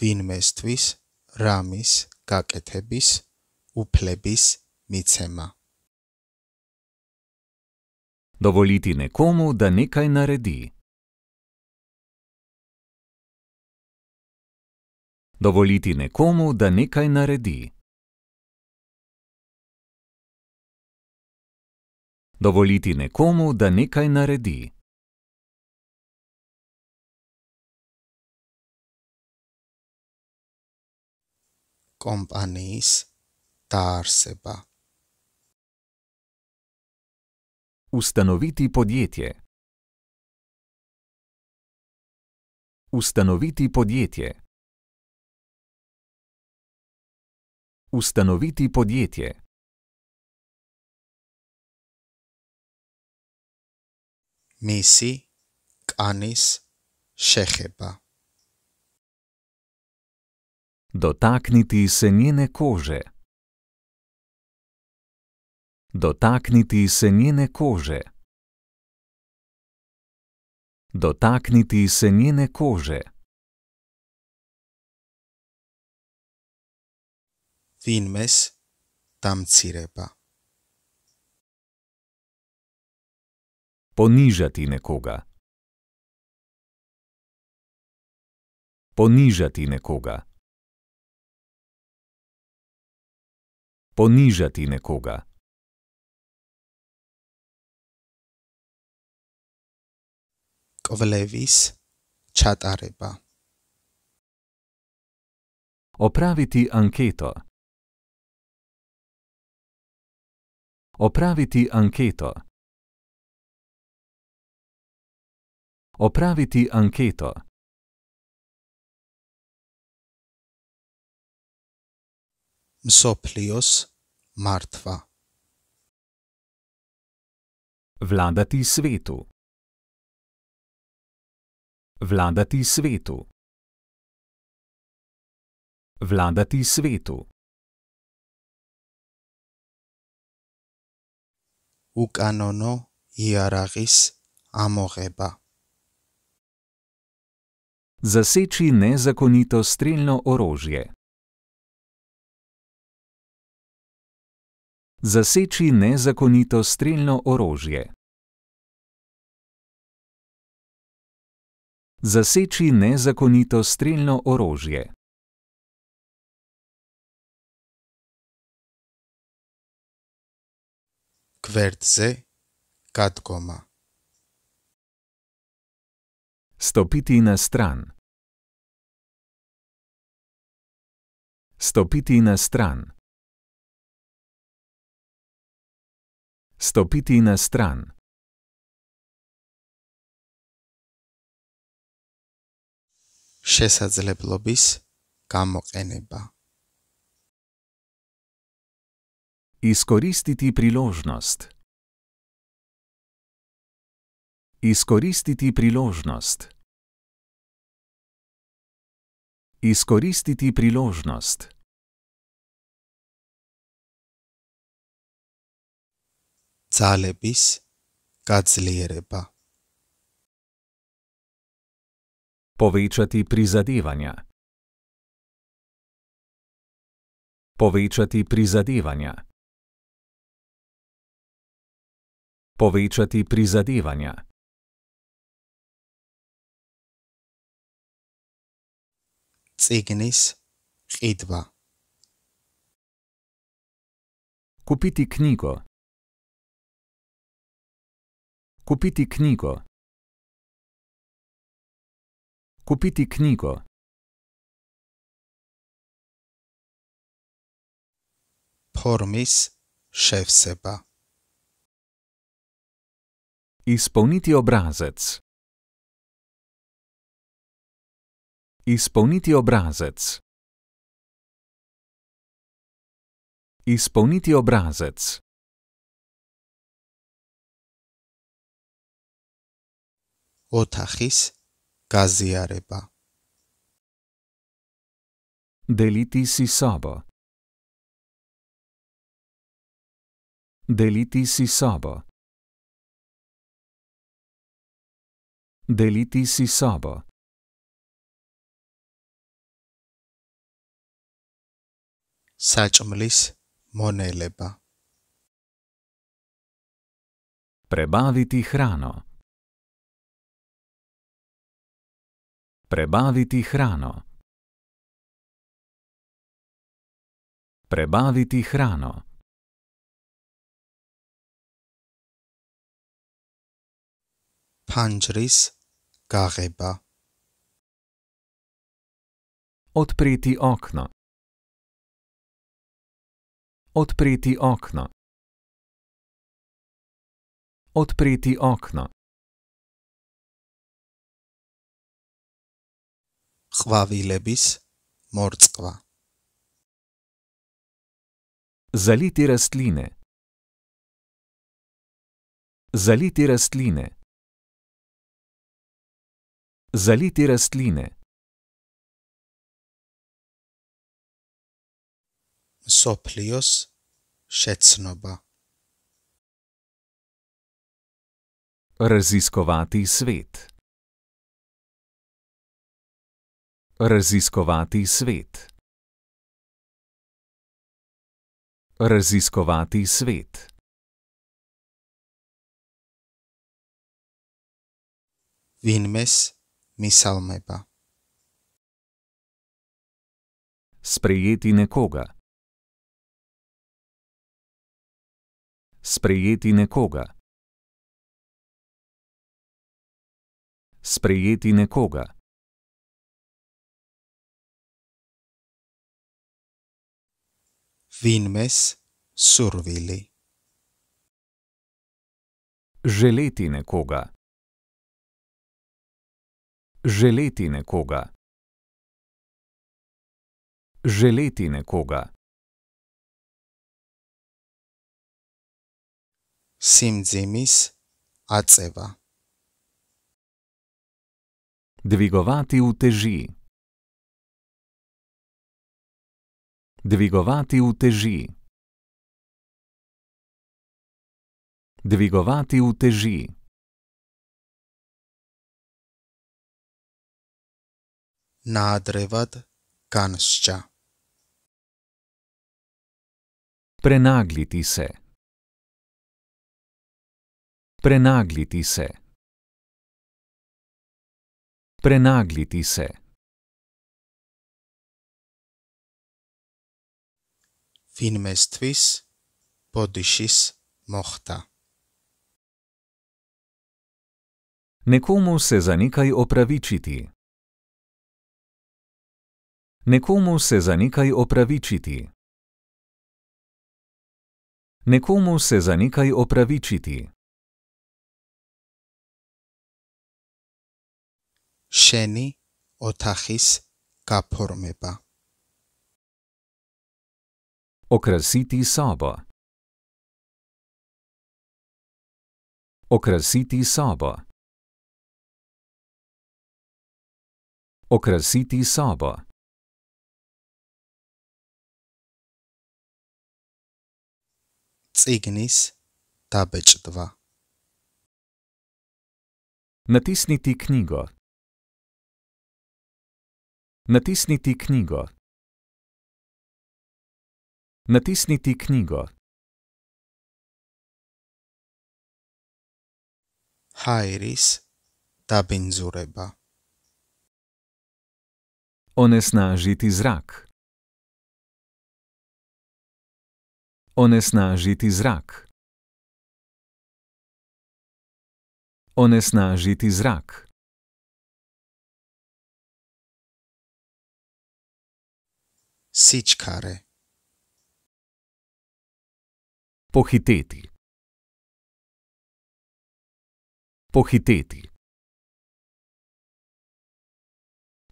S2: Vinmestvis, ramis, kaketebis, uplebis, micema. Dovoliti nekomu, da nekaj
S1: naredi. Dovoliti nekomu, da nekaj naredi. Dovoliti nekomu, da nekaj naredi. Kompanis Tarseba Ustanoviti podjetje. Ustanoviti podjetje. Ustanoviti podjetje. Misi Kanis Šeheba. Dotakniti se njene kože. Dotakniti se njene kože. Dotakniti se njene kože. Finmes tam cirepa. Ponižati nekoga. Ponižati nekoga. Ponižati nekoga. კვლევის ჩატარება Opraviti anketo. Opraviti anketo. Opraviti anketo. Msoplios martva. Vladati svetu. Vladati svetu. Vladati svetu.
S2: Ukanono hierarhis amoreba. Zaseči nezakonito streljno
S1: orožje. Zaseči nezakonito streljno orožje. Zaseči nezakonito streljno orožje. Kvertse katkoma. Stopiti na stran. Stopiti na stran. Stopiti na stran. შესაძლებლობის გამოყენება ისკორისტიტი პრილოჟნოსტ ისკორისტიტი პრილოჟნოსტ ისკორისტიტი პრილოჟნოსტ ძალების გაძლიერება Povečati prizadevanja. Povečati prizadevanja. Povečati prizadevanja. Cignis, Hidva. Kupiti knjigo. Kupiti knjigo. Kupiti knjigo. Pormis šef seba. Izpolniti obrazec. Izpolniti obrazec. Izpolniti obrazec. Otahis გაზიარება დელიტისი საბა დელიტისი საბა დელიტისი საბა საჭმლის მონელება Prebaviti hrano. Prebaviti hrano. Prebaviti hrano. Panžris Gareba. Odpriti okno. Odpriti okno. Odpriti okno. ყვავილების მორწყვა залити рослини залити рослини залити рослини соплиос шецноба разисковати світ Raziskovati svet. Raziskovati svet. Vinmes misalmeba. Sprejeti nekoga. Sprejeti nekoga. Sprejeti nekoga. Vinmes survili. Želeti nekoga. Želeti nekoga. Želeti nekoga. Simdzimis aceva. Dvigovati v teži. Dvigovati uteži. Dvigovati uteži. Nadrevat kanšča. Prenagliti se. Prenagliti se. Prenagliti se. ვინმესთვის ბოდიშის მოხდა. Некому се заникай оправичити. Некому се заникай оправичити. Некому се заникай оправичити. Шени отахис капормеба. Okrasiti sobo. Okrasiti sobo. Okrasiti sobo. Cignis tabeč 2. Natisniti knjigo. Natisniti knjigo. Natisniti knjigo. Hairis tabenzureba. Onesnažiti zrak. Onesnažiti zrak. Onesnažiti zrak. Sičkare. Pohiteti. Pohiteti.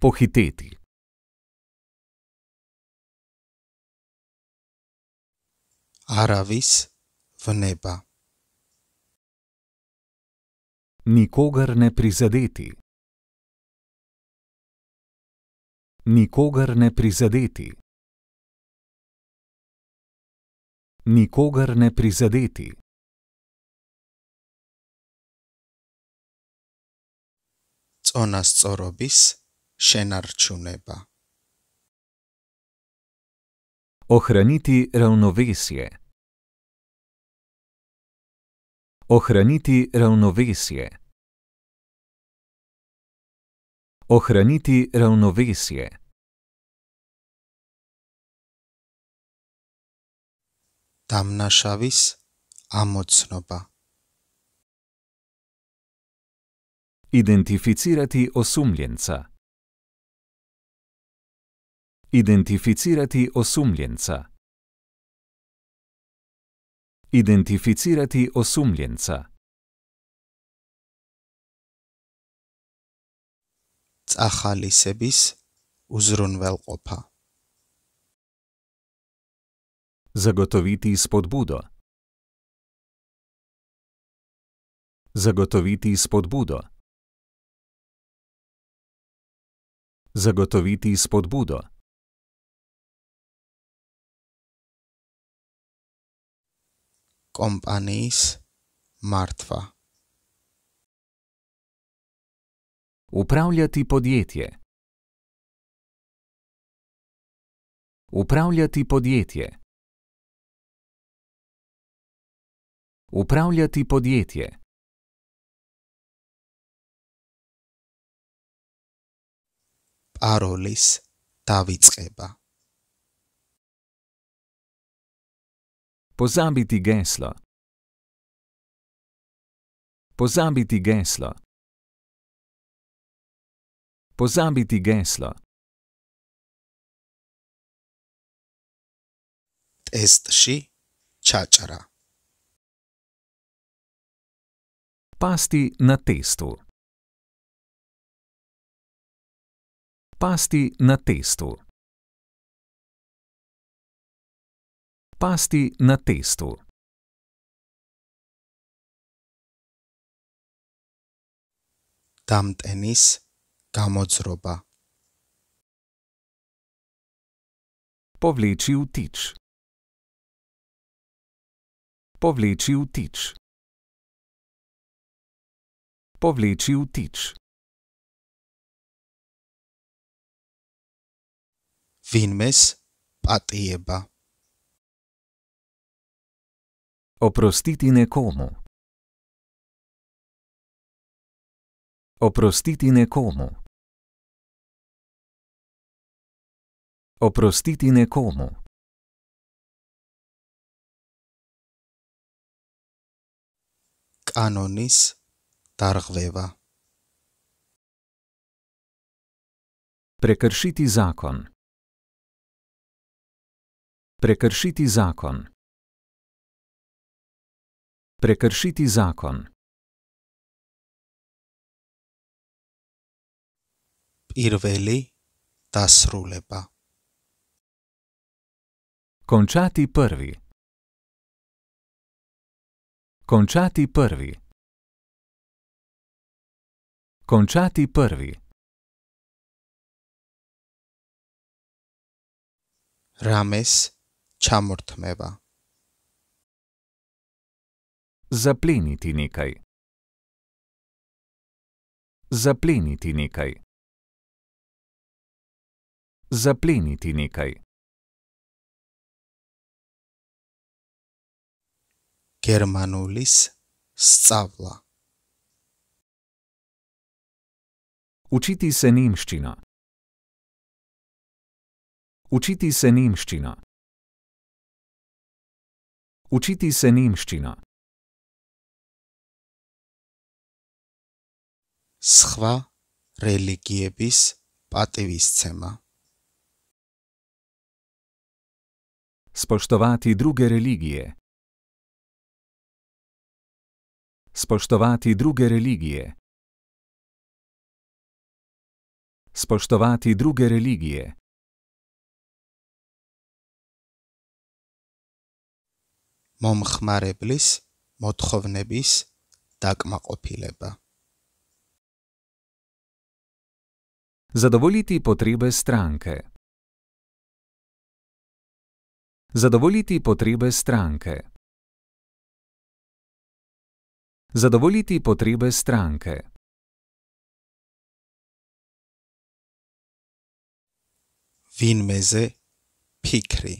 S1: Pohiteti. Aravis v neba. Nikogar ne prizadeti. Nikogar ne prizadeti. nikogar ne prizadeti.
S2: Conas corobis, še narču neba.
S1: Ohraniti ravnovesje. Ohraniti ravnovesje. Ohraniti ravnovesje. დამნაშავის ამოცნობა იდენტიფიცირეთი ოსუმლიენცა იდენტიფიცირეთი ოსუმლიენცა იდენტიფიცირეთი ოსუმლიენცა
S2: წახალისების უზრუნველყოფა Zagotoviti spodbudo.
S1: Zagotoviti spodbudo. Zagotoviti spodbudo. Kompanis mrtva. Upravljati podjetje. Upravljati podjetje. Upravljati podjetje. Parolis Tavitskeba. Pozabiti geslo. Pozabiti geslo. Pozabiti geslo. Test ši čačara. Pasti na testu. Pasti na testu. Pasti na testu. Tam tenis, kam od zroba. Povleči vtič. Povleči vtič povleči v tič. Vinmes patieba. Oprostiti nekomu. Oprostiti nekomu. Oprostiti nekomu. Kanonis patieba. Tarhveva. Prekršiti zakon. Prekršiti zakon. Prekršiti zakon. Irveli ta sruleba. Končati prvi. Končati prvi. Končati prvi. Rames čamurtmeva. Zapleniti nekaj. Zapleniti nekaj. Zapleniti nekaj. Germanulis stavla. Učiti se nemščina. Učiti se nemščina. Učiti se nemščina.
S2: Sva religije bis patevistema. Spoštovati druge religije.
S1: Spoštovati druge religije. spoštovati druge religije.
S2: მომხმარებლის მოთხოვნების დაკმაყოფილება Задоволити потреби странки
S1: Задоволити потреби странки Задоволити потреби странки Vin meze pikri.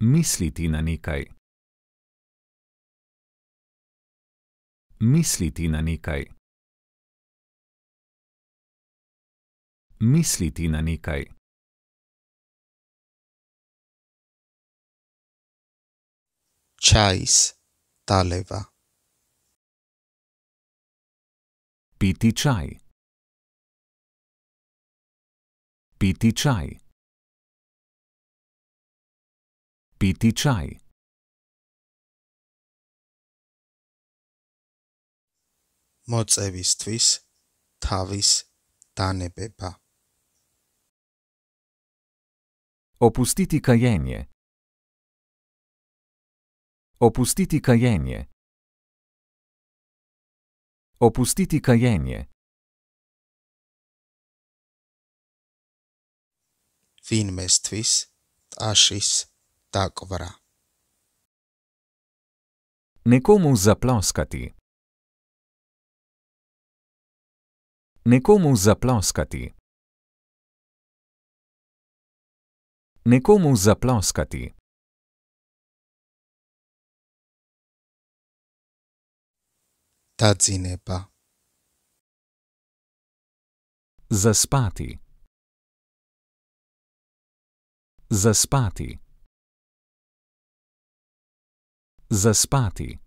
S1: Misliti na nekaj. Misliti na nekaj. Misliti na nekaj. Čajs taleva. Piti čaj. Piti čaj. Piti čaj.
S2: Moczevistvis tavis danebeba. Opustiti kajenje.
S1: Opustiti kajenje. Opustiti kajenje.
S2: ვინმესთვის აშის დაკვრა
S1: некому заплоскати некому заплоскати некому заплоскати тадзинеба заспати Zaspati. Zaspati.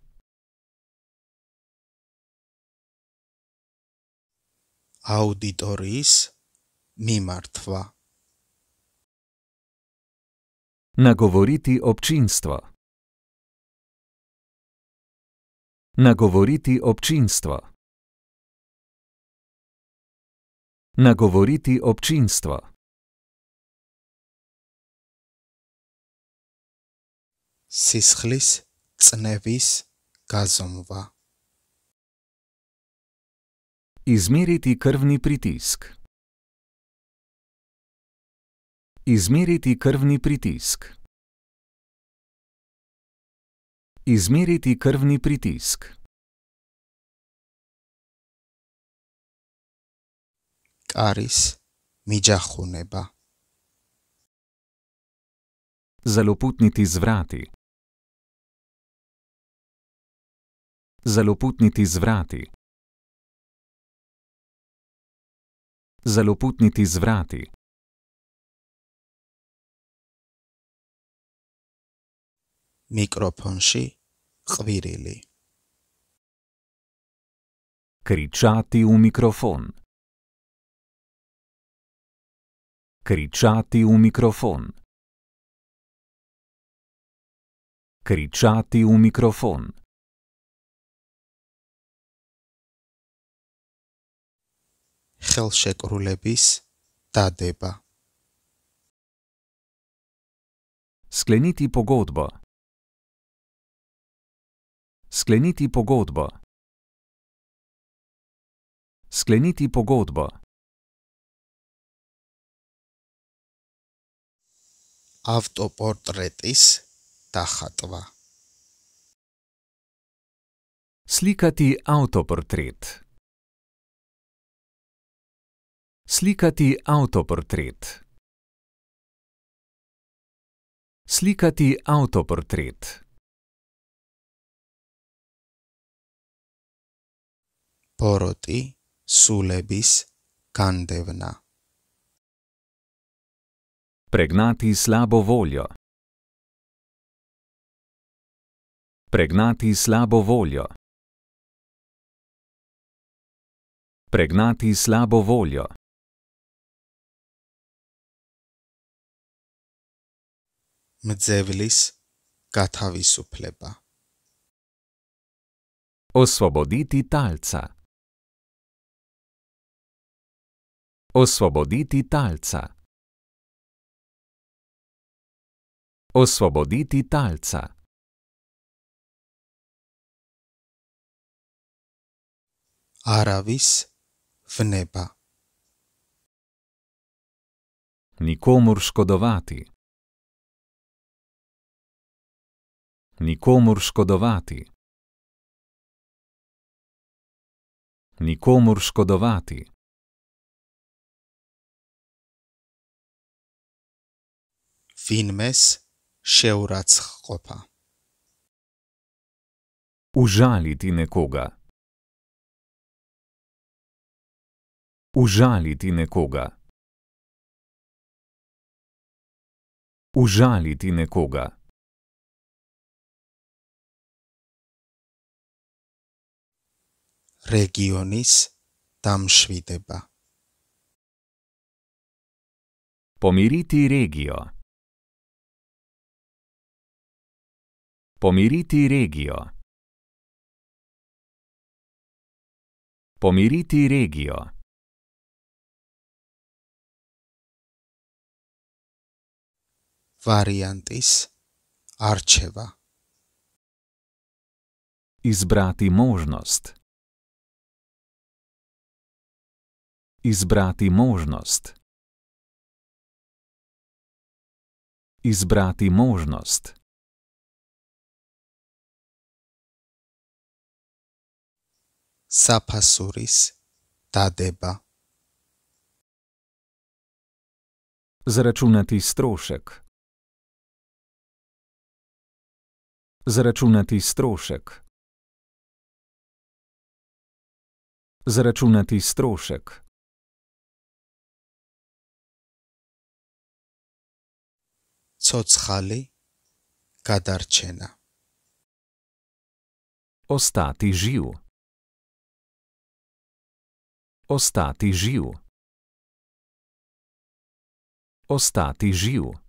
S2: Auditoris mi mrtva. Nagovoriti občinstvo.
S1: Nagovoriti občinstvo. Nagovoriti občinstvo. სისხლის წნევის გაზომვა измерить кровный притиск измерить кровный притиск измерить кровный притиск карис миджахунеба zaloputniti z vrati. Zaloputniti z vrati. Zaloputniti z vrati. Mikroponši hvirili. Kričati v mikrofon. Kričati v mikrofon. Kričati v mikrofon. Helšek rulebis, ta deba. Skleniti pogodbo. Skleniti pogodbo. Skleniti pogodbo.
S2: Avtoportretis, ta deba tahatva.
S1: Slikati avtoportret. Slikati avtoportret. Slikati avtoportret. Poroti sulebis kandevna. Pregnati slabo voljo. Pregnati slabo voljo. Pregnati slabo voljo. Medzevilis katavisu pleba. Osvoboditi talca. Osvoboditi talca. Osvoboditi talca. Aravis Fneba. Nikomur škodovati. Nikomur škodovati. Nikomur škodovati. Finmes še urac hkopa. Užaliti nekoga. Užaliti nekoga. Užaliti nekoga. Regionis tam švideba. Pomiriti regijo. Pomiriti regijo. Pomiriti regijo. variantis archeva. Izbrati možnost. Izbrati možnost. Izbrati možnost. Sapasuris tadeba. Zračunati strošek. Zračunati strošek. Zračunati strošek. Socali kadarčena. Ostati živ. Ostati živ. Ostati živ.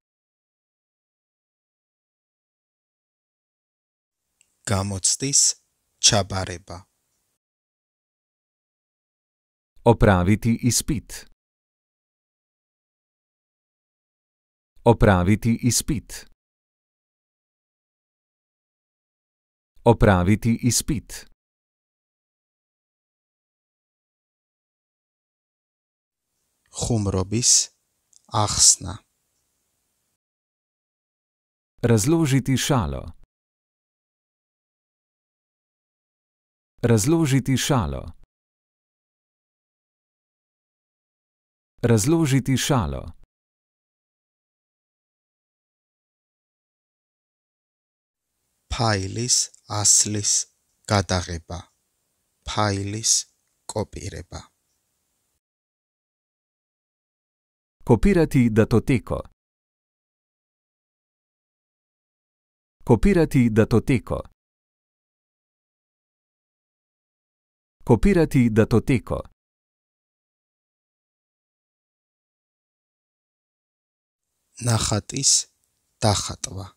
S1: გამოცდის ჩაბარება Оправити іспит. Оправити іспит. Оправити іспит. Хумробіс Ахсна. Розложити шало. Razložiti šalo. Razložiti šalo.
S2: Pajlis aslis kadareba. Pajlis kopireba. Kopirati
S1: datoteko. Kopirati datoteko. Kopirati datoteko. Nahatis tahatva.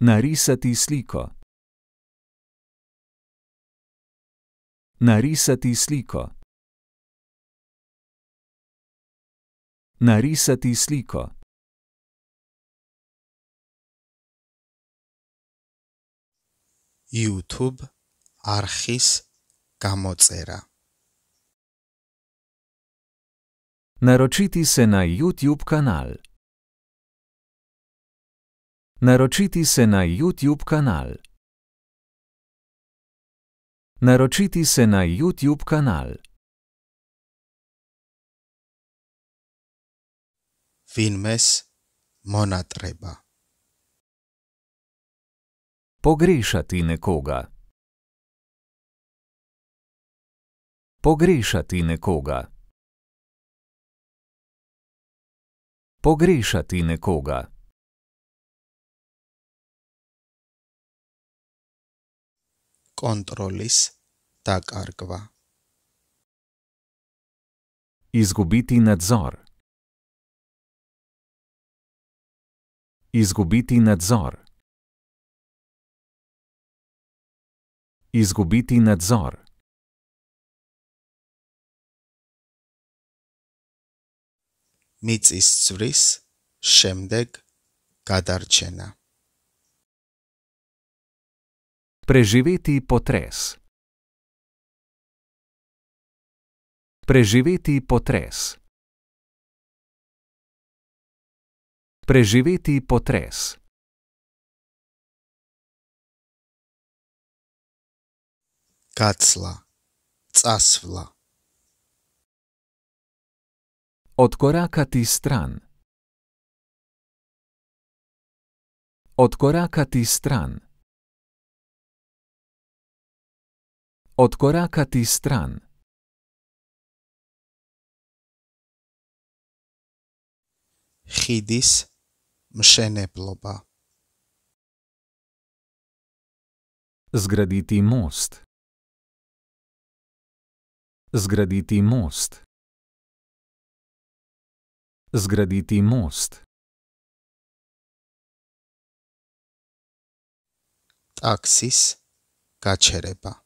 S1: Narisati sliko. Narisati sliko. Narisati sliko. YouTube არხის გამოწერა Нарочити се на YouTube канал Нарочити се на YouTube канал Нарочити се на YouTube канал Фільмес Монатреба Pogrešati nekoga. Pogrešati nekoga. Pogrešati nekoga. Kontrolis tak argva. Izgubiti nadzor. Izgubiti nadzor. Izgubiti nadzor.
S2: Mitzis Zuris, Šemdeg, Kadarčena. Preživeti potres.
S1: Preživeti potres. Preživeti potres. გაცლა წასვლა Od koraka ti stran Od koraka ti stran Od koraka ti stran Zgraditi most Zgraditi most. Zgraditi most. Taksis, kačerepa.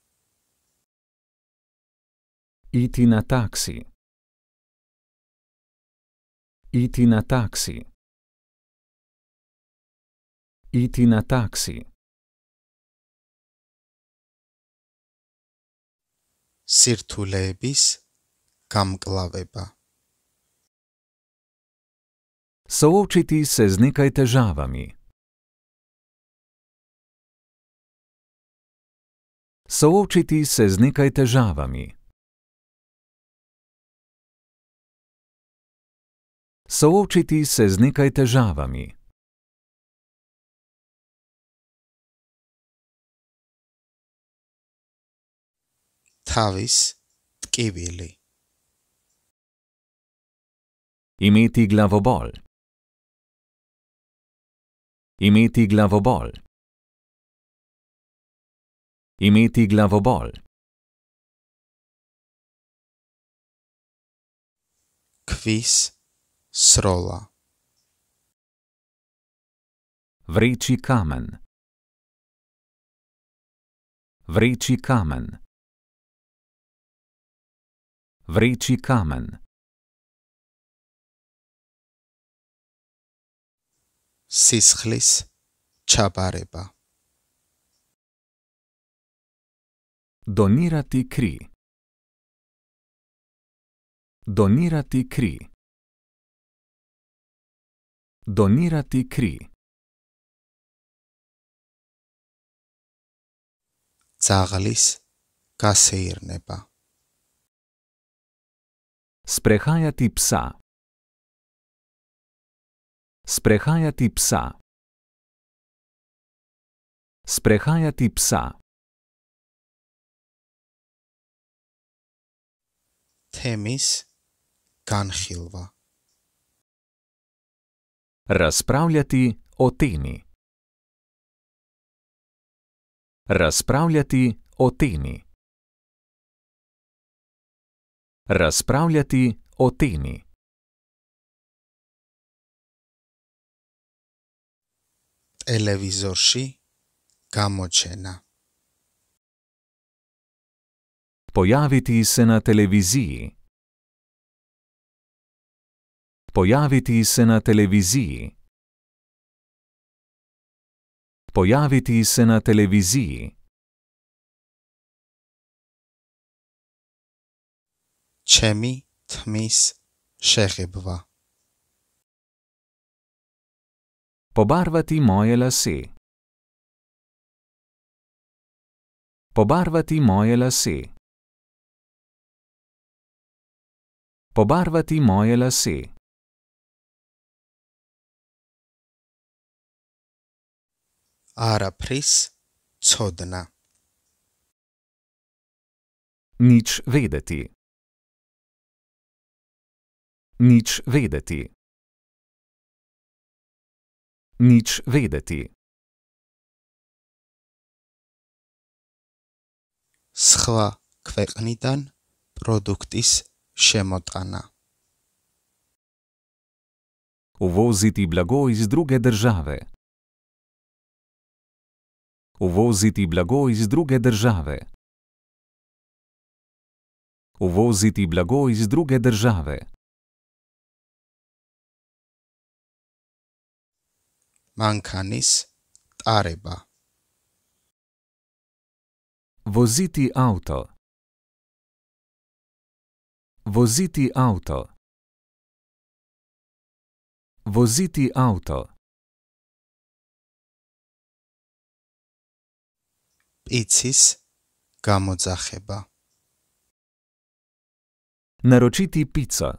S1: Iti na taksi. Iti na taksi. Iti na taksi.
S2: სირთულეების გამკლავება. Соучити се з некой тежавами.
S1: Соучити се з некой тежавами. Соучити се з некой тежавами. თავის ტკივილი იმიტი გლავობალ იმიტი გლავობალ იმიტი გლავობალ ქვის სროლა Vrici kamen. Vrici kamen. Vrici kamen. Sisxlis chabareba. Donirati kri. Donirati kri. Donirati kri. Zaglis kaseirneba. Sprehajati psa. Sprehajati psa. Sprehajati psa. Temis Kanhilva. Razpravljati o temi. Razpravljati o temi. Razpravljati o temi.
S2: Televizorši kamočena. Pojaviti se na televiziji.
S1: Pojaviti se na televiziji. Pojaviti se na televiziji. ჩემი თმის შეღებვა Побарвати моє ласи. Побарвати моє ласи. Побарвати моє ласи. Арапріс цодна. Ніч видати. Nič vedeti. Nič vedeti.
S2: Sva kveknitan produktis šemotana. Uvoziti blago iz druge države.
S1: Uvoziti blago iz druge države. Uvoziti blago iz druge države. Mankanis Tareba. Voziti avto. Voziti avto. Voziti avto. Picis Gamodzaheba. Naročiti pico.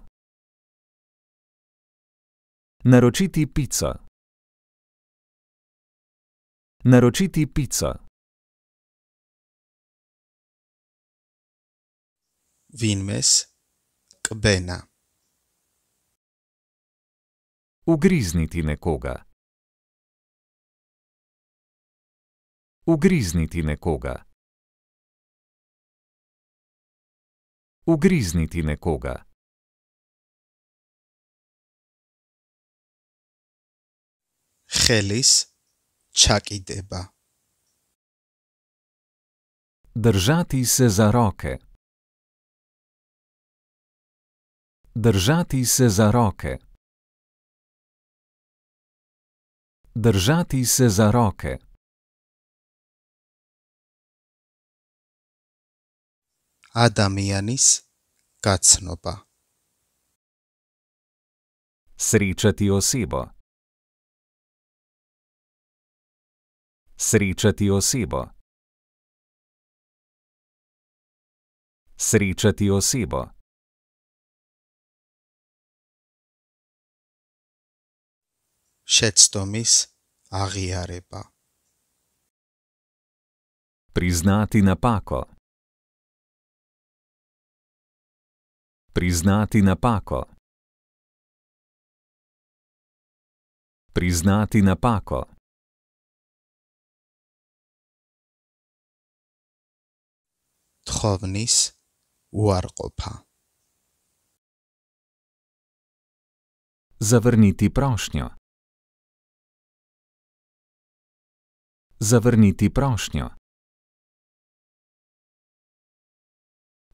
S1: Naročiti pico. Naročiti pico. Vinmes, kbena. Ugrizniti nekoga. Ugrizniti nekoga. Ugrizniti nekoga. Helis, kbena ჩაკიდება Držati se za roke Držati se za roke Držati se za roke Adamianis kacnoba Srečati osebo Srečati osebo. Srečati osebo. Šestomis ariarepa. Priznati napako. Priznati napako. Priznati napako. თხოვნის უარყოფა Заверніть прошню. Заверніть прошню.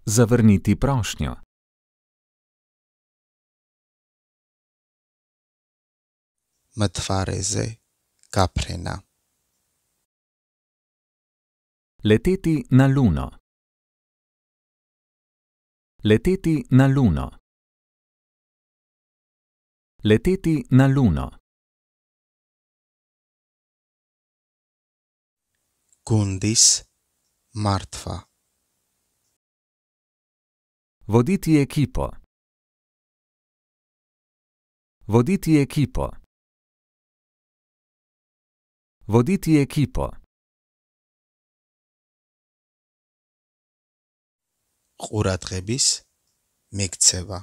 S1: Заверніть прошню. Матфарезе капрена. Летіти на луну. Leteti na luno. Leteti na luno. Kundis Martva. Voditi ekipo. Voditi ekipo. Voditi ekipo. ყურადღების მიქცევა.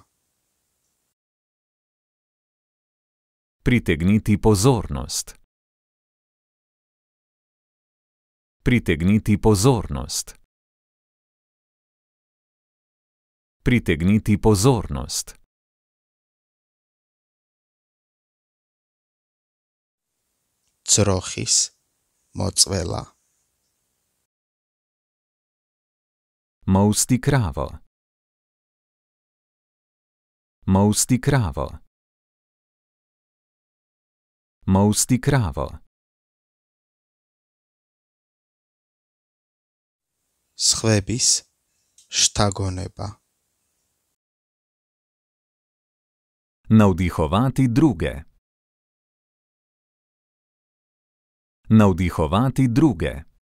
S1: Притегните позорност. Притегните позорност. Притегните позорност. Црохис, моцвела. Mosti kravo. Mosti kravo. Mosti kravo. Schwebis štagoneba. Navdihovati druge. Navdihovati druge.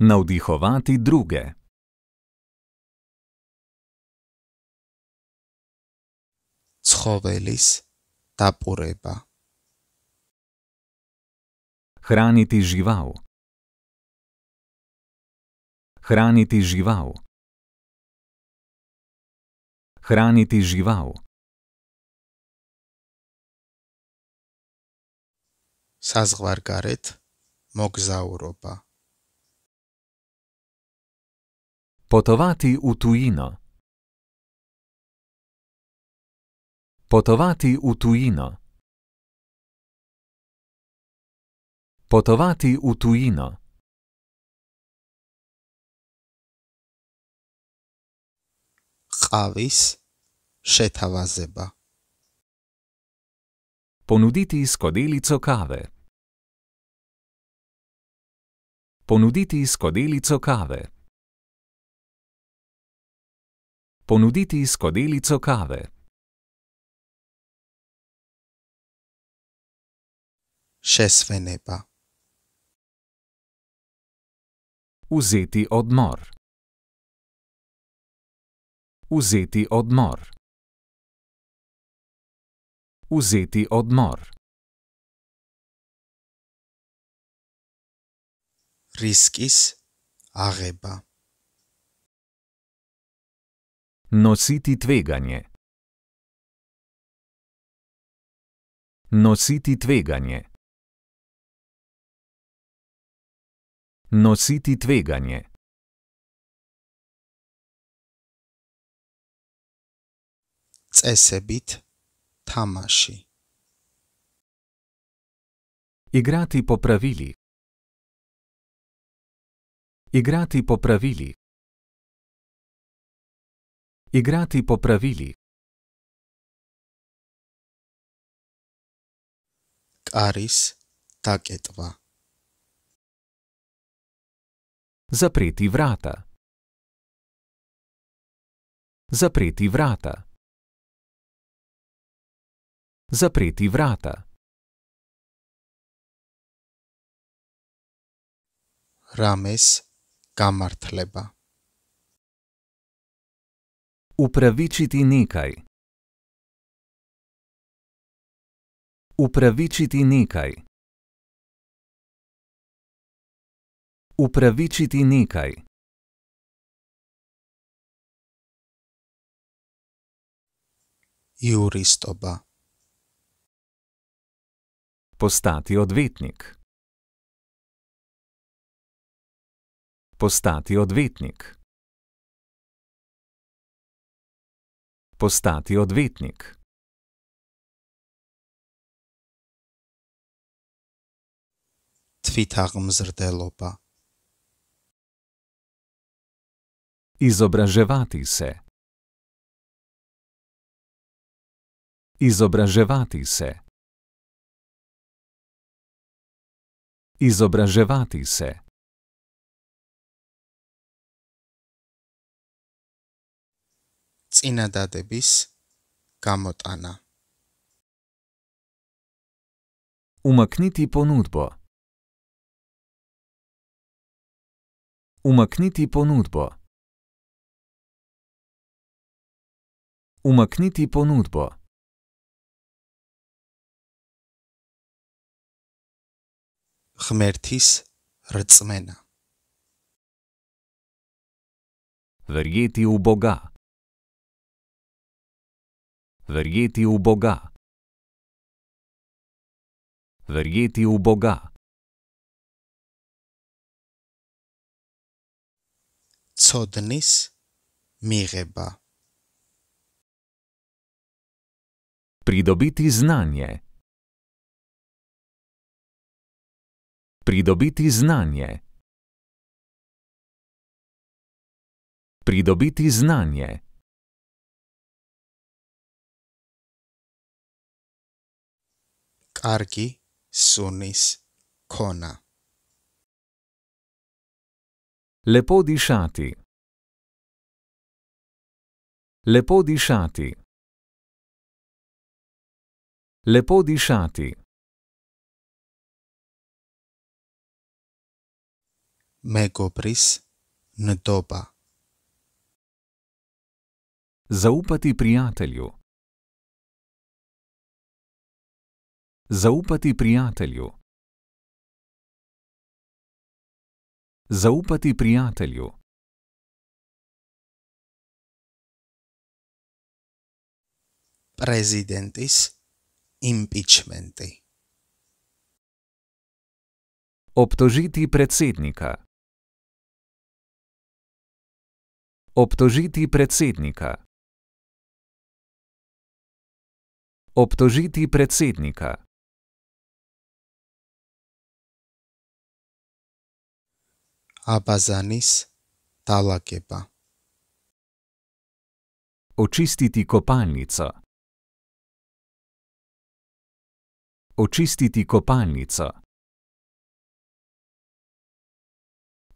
S1: Navdihovati druge. Chovelis, tapureba. Hraniti žival. Hraniti žival. Hraniti žival. Sazvargaret, mogzauropa. Potovati v tujino. Potovati v tujino. Potovati v tujino. Havis šetava zeba. Ponuditi skodelico kave. Ponuditi skodelico kave. ponuditi skodelico kave. Še sve neba. Vzeti odmor. Vzeti odmor. Vzeti odmor. Riskis, areba. Nositi tveganje. Nositi tveganje. Nositi tveganje. Cesebit tamaši. Igrati po pravili. Igrati po pravili. Igrati po pravili. Karis, tak je tva. Zapreti vrata. Zapreti vrata. Zapreti vrata. Rames, kamartleba. Upravičiti nekaj. Upravičiti nekaj. Upravičiti nekaj. Juristoba. Postati odvetnik. Postati odvetnik. postati odvetnik. Izobraževati se. Izobraževati se. Izobraževati se. წინადადების გამოტანა Умакните понудба. Умакните понудба. Умакните понудба. Хмертис рцмена. Вергети у Бога. Verjeti v Boga. Verjeti v Boga. Co dnes mireba? Pridobiti znanje. Pridobiti znanje. Pridobiti znanje. arki sunis kona. Lepo dišati. Lepo dišati. Lepo dišati. Megopris ndoba. Zaupati prijatelju. Zaupati prijatelju. Zaupati prijatelju.
S2: Presidentis impeachmenti. Obtožiti predsednika.
S1: Obtožiti predsednika. Obtožiti predsednika. Abazanis Talakepa. Očistiti kopalnico. Očistiti kopalnico.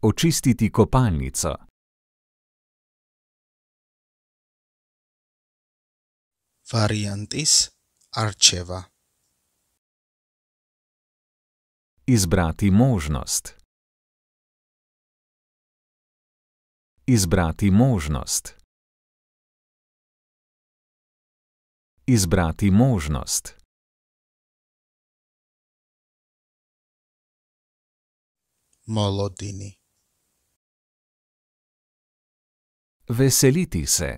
S1: Očistiti kopalnico. Variantis Arčeva. Izbrati možnost. Izbrati možnost. Izbrati možnost. Molodini. Veseliti se.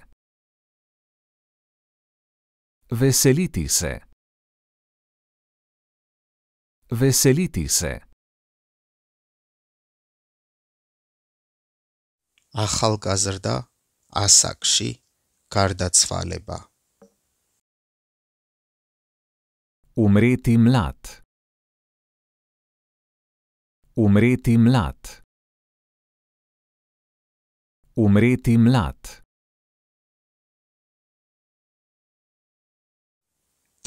S1: Veseliti se. Veseliti se. ახალგაზრდა ასაკში გარდაცვალება უმრეთი მлад უმრეთი მлад უმრეთი მлад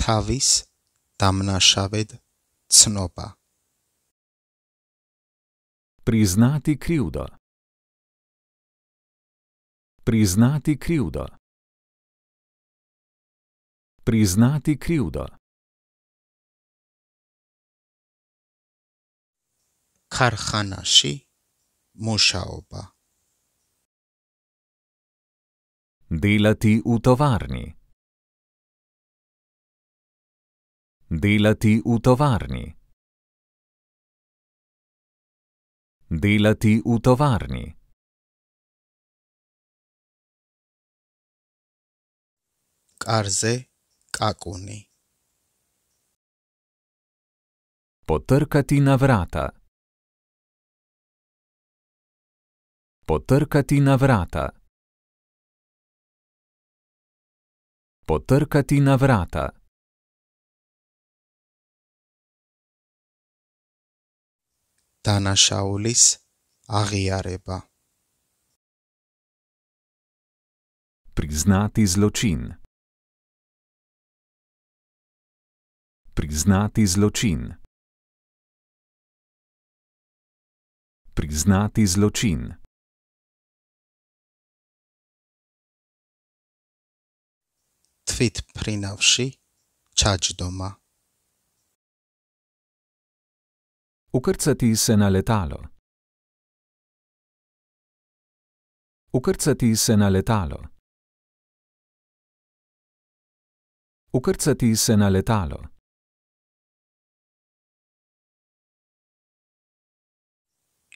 S1: თავის დამნაშავედ ცნობა признати кривда Priznati krivdo. Priznati krivdo. Karhanaši, mušaoba. Delati v tovarni. Delati v tovarni. Delati v tovarni. კარზე კაკუნი потркати на врата потркати на врата потркати на врата танашаулис агиареба признати злочин Priznati zločin. Priznati zločin.
S2: Tvit prinavši, čač doma. Ukrcati se na letalo.
S1: Ukrcati se na letalo. Ukrcati se na letalo.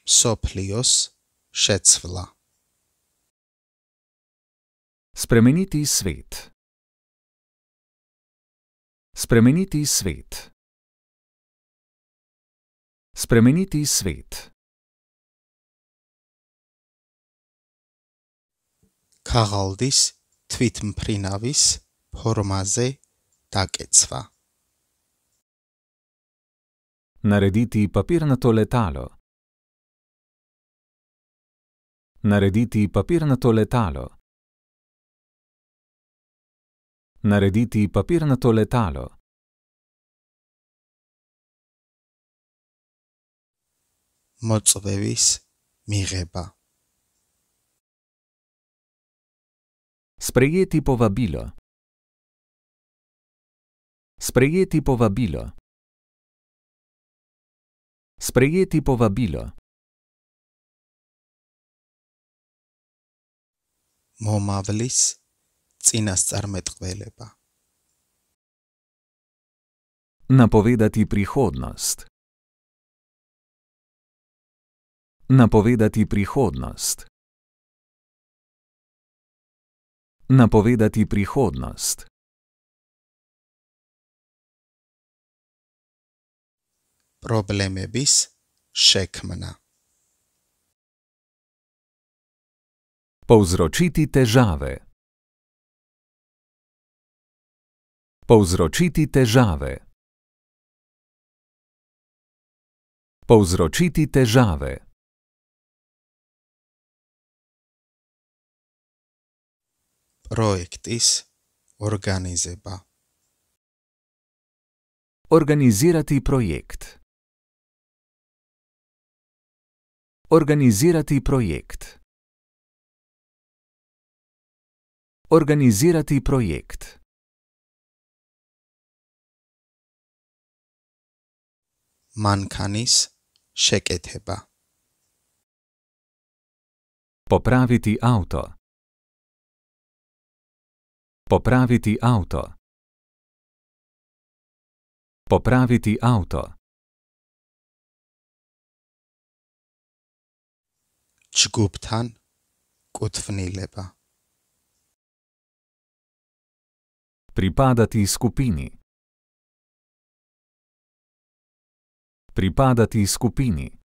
S1: Soplios Šecvla. Spremeniti svet. Spremeniti svet. Spremeniti svet.
S2: Karaldis tvitm prinavis pormaze taketsva. Narediti papirnato letalo.
S1: Narediti papirnato letalo. Narediti papirnato letalo. Močovevis mireba. Sprejeti povabilo. Sprejeti povabilo. Sprejeti povabilo. მომავლის წინასწარმეტყველება. Наповідати приходност. Наповідати приходност. Наповідати приходност. Проблеми біс шекмана. Povzročiti težave. Povzročiti težave. Povzročiti težave. Projektis organizeba. Organizirati projekt. Organizirati projekt. Organizirati projekt. Mankanis šeketeba. Popraviti avto. Popraviti avto. Popraviti avto. Čguptan kotvni leba. Pripadati skupini. Pripadati skupini.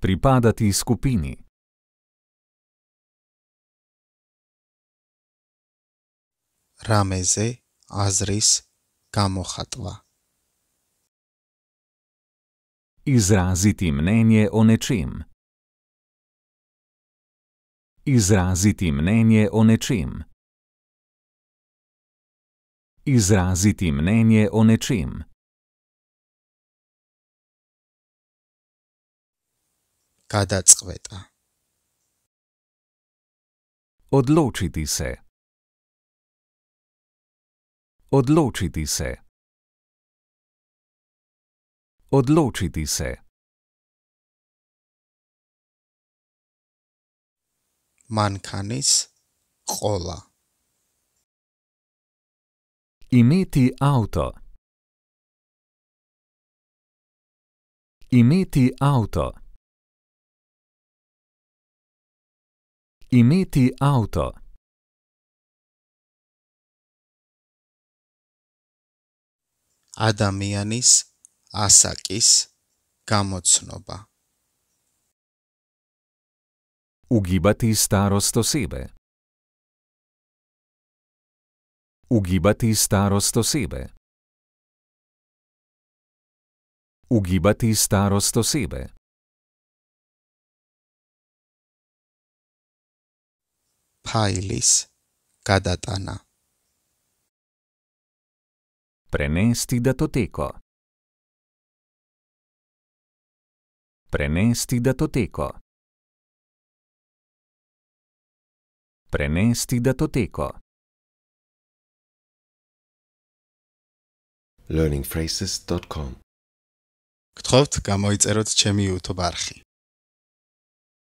S1: Pripadati skupini. Rameze azris kamohatva. Izraziti mnenje o nečem. Izraziti mnenje o nečem. Izraziti mnenje o nečem. Kadacveta. Odločiti se. Odločiti se. Odločiti se. Odločiti se. მანქანის ყოლა იმიტი ავტო იმიტი ავტო იმიტი ავტო
S2: ადამიანის ასაკის გამოცნობა Ugibati starost
S1: osebe. Ugibati starost osebe. Ugibati starost osebe. Pajlis, kadatana. Prenesti datoteko. Prenesti datoteko. prenesti da Toteco. learningphrases.com გთხოვთ გამოიწეროთ ჩემი YouTube არხი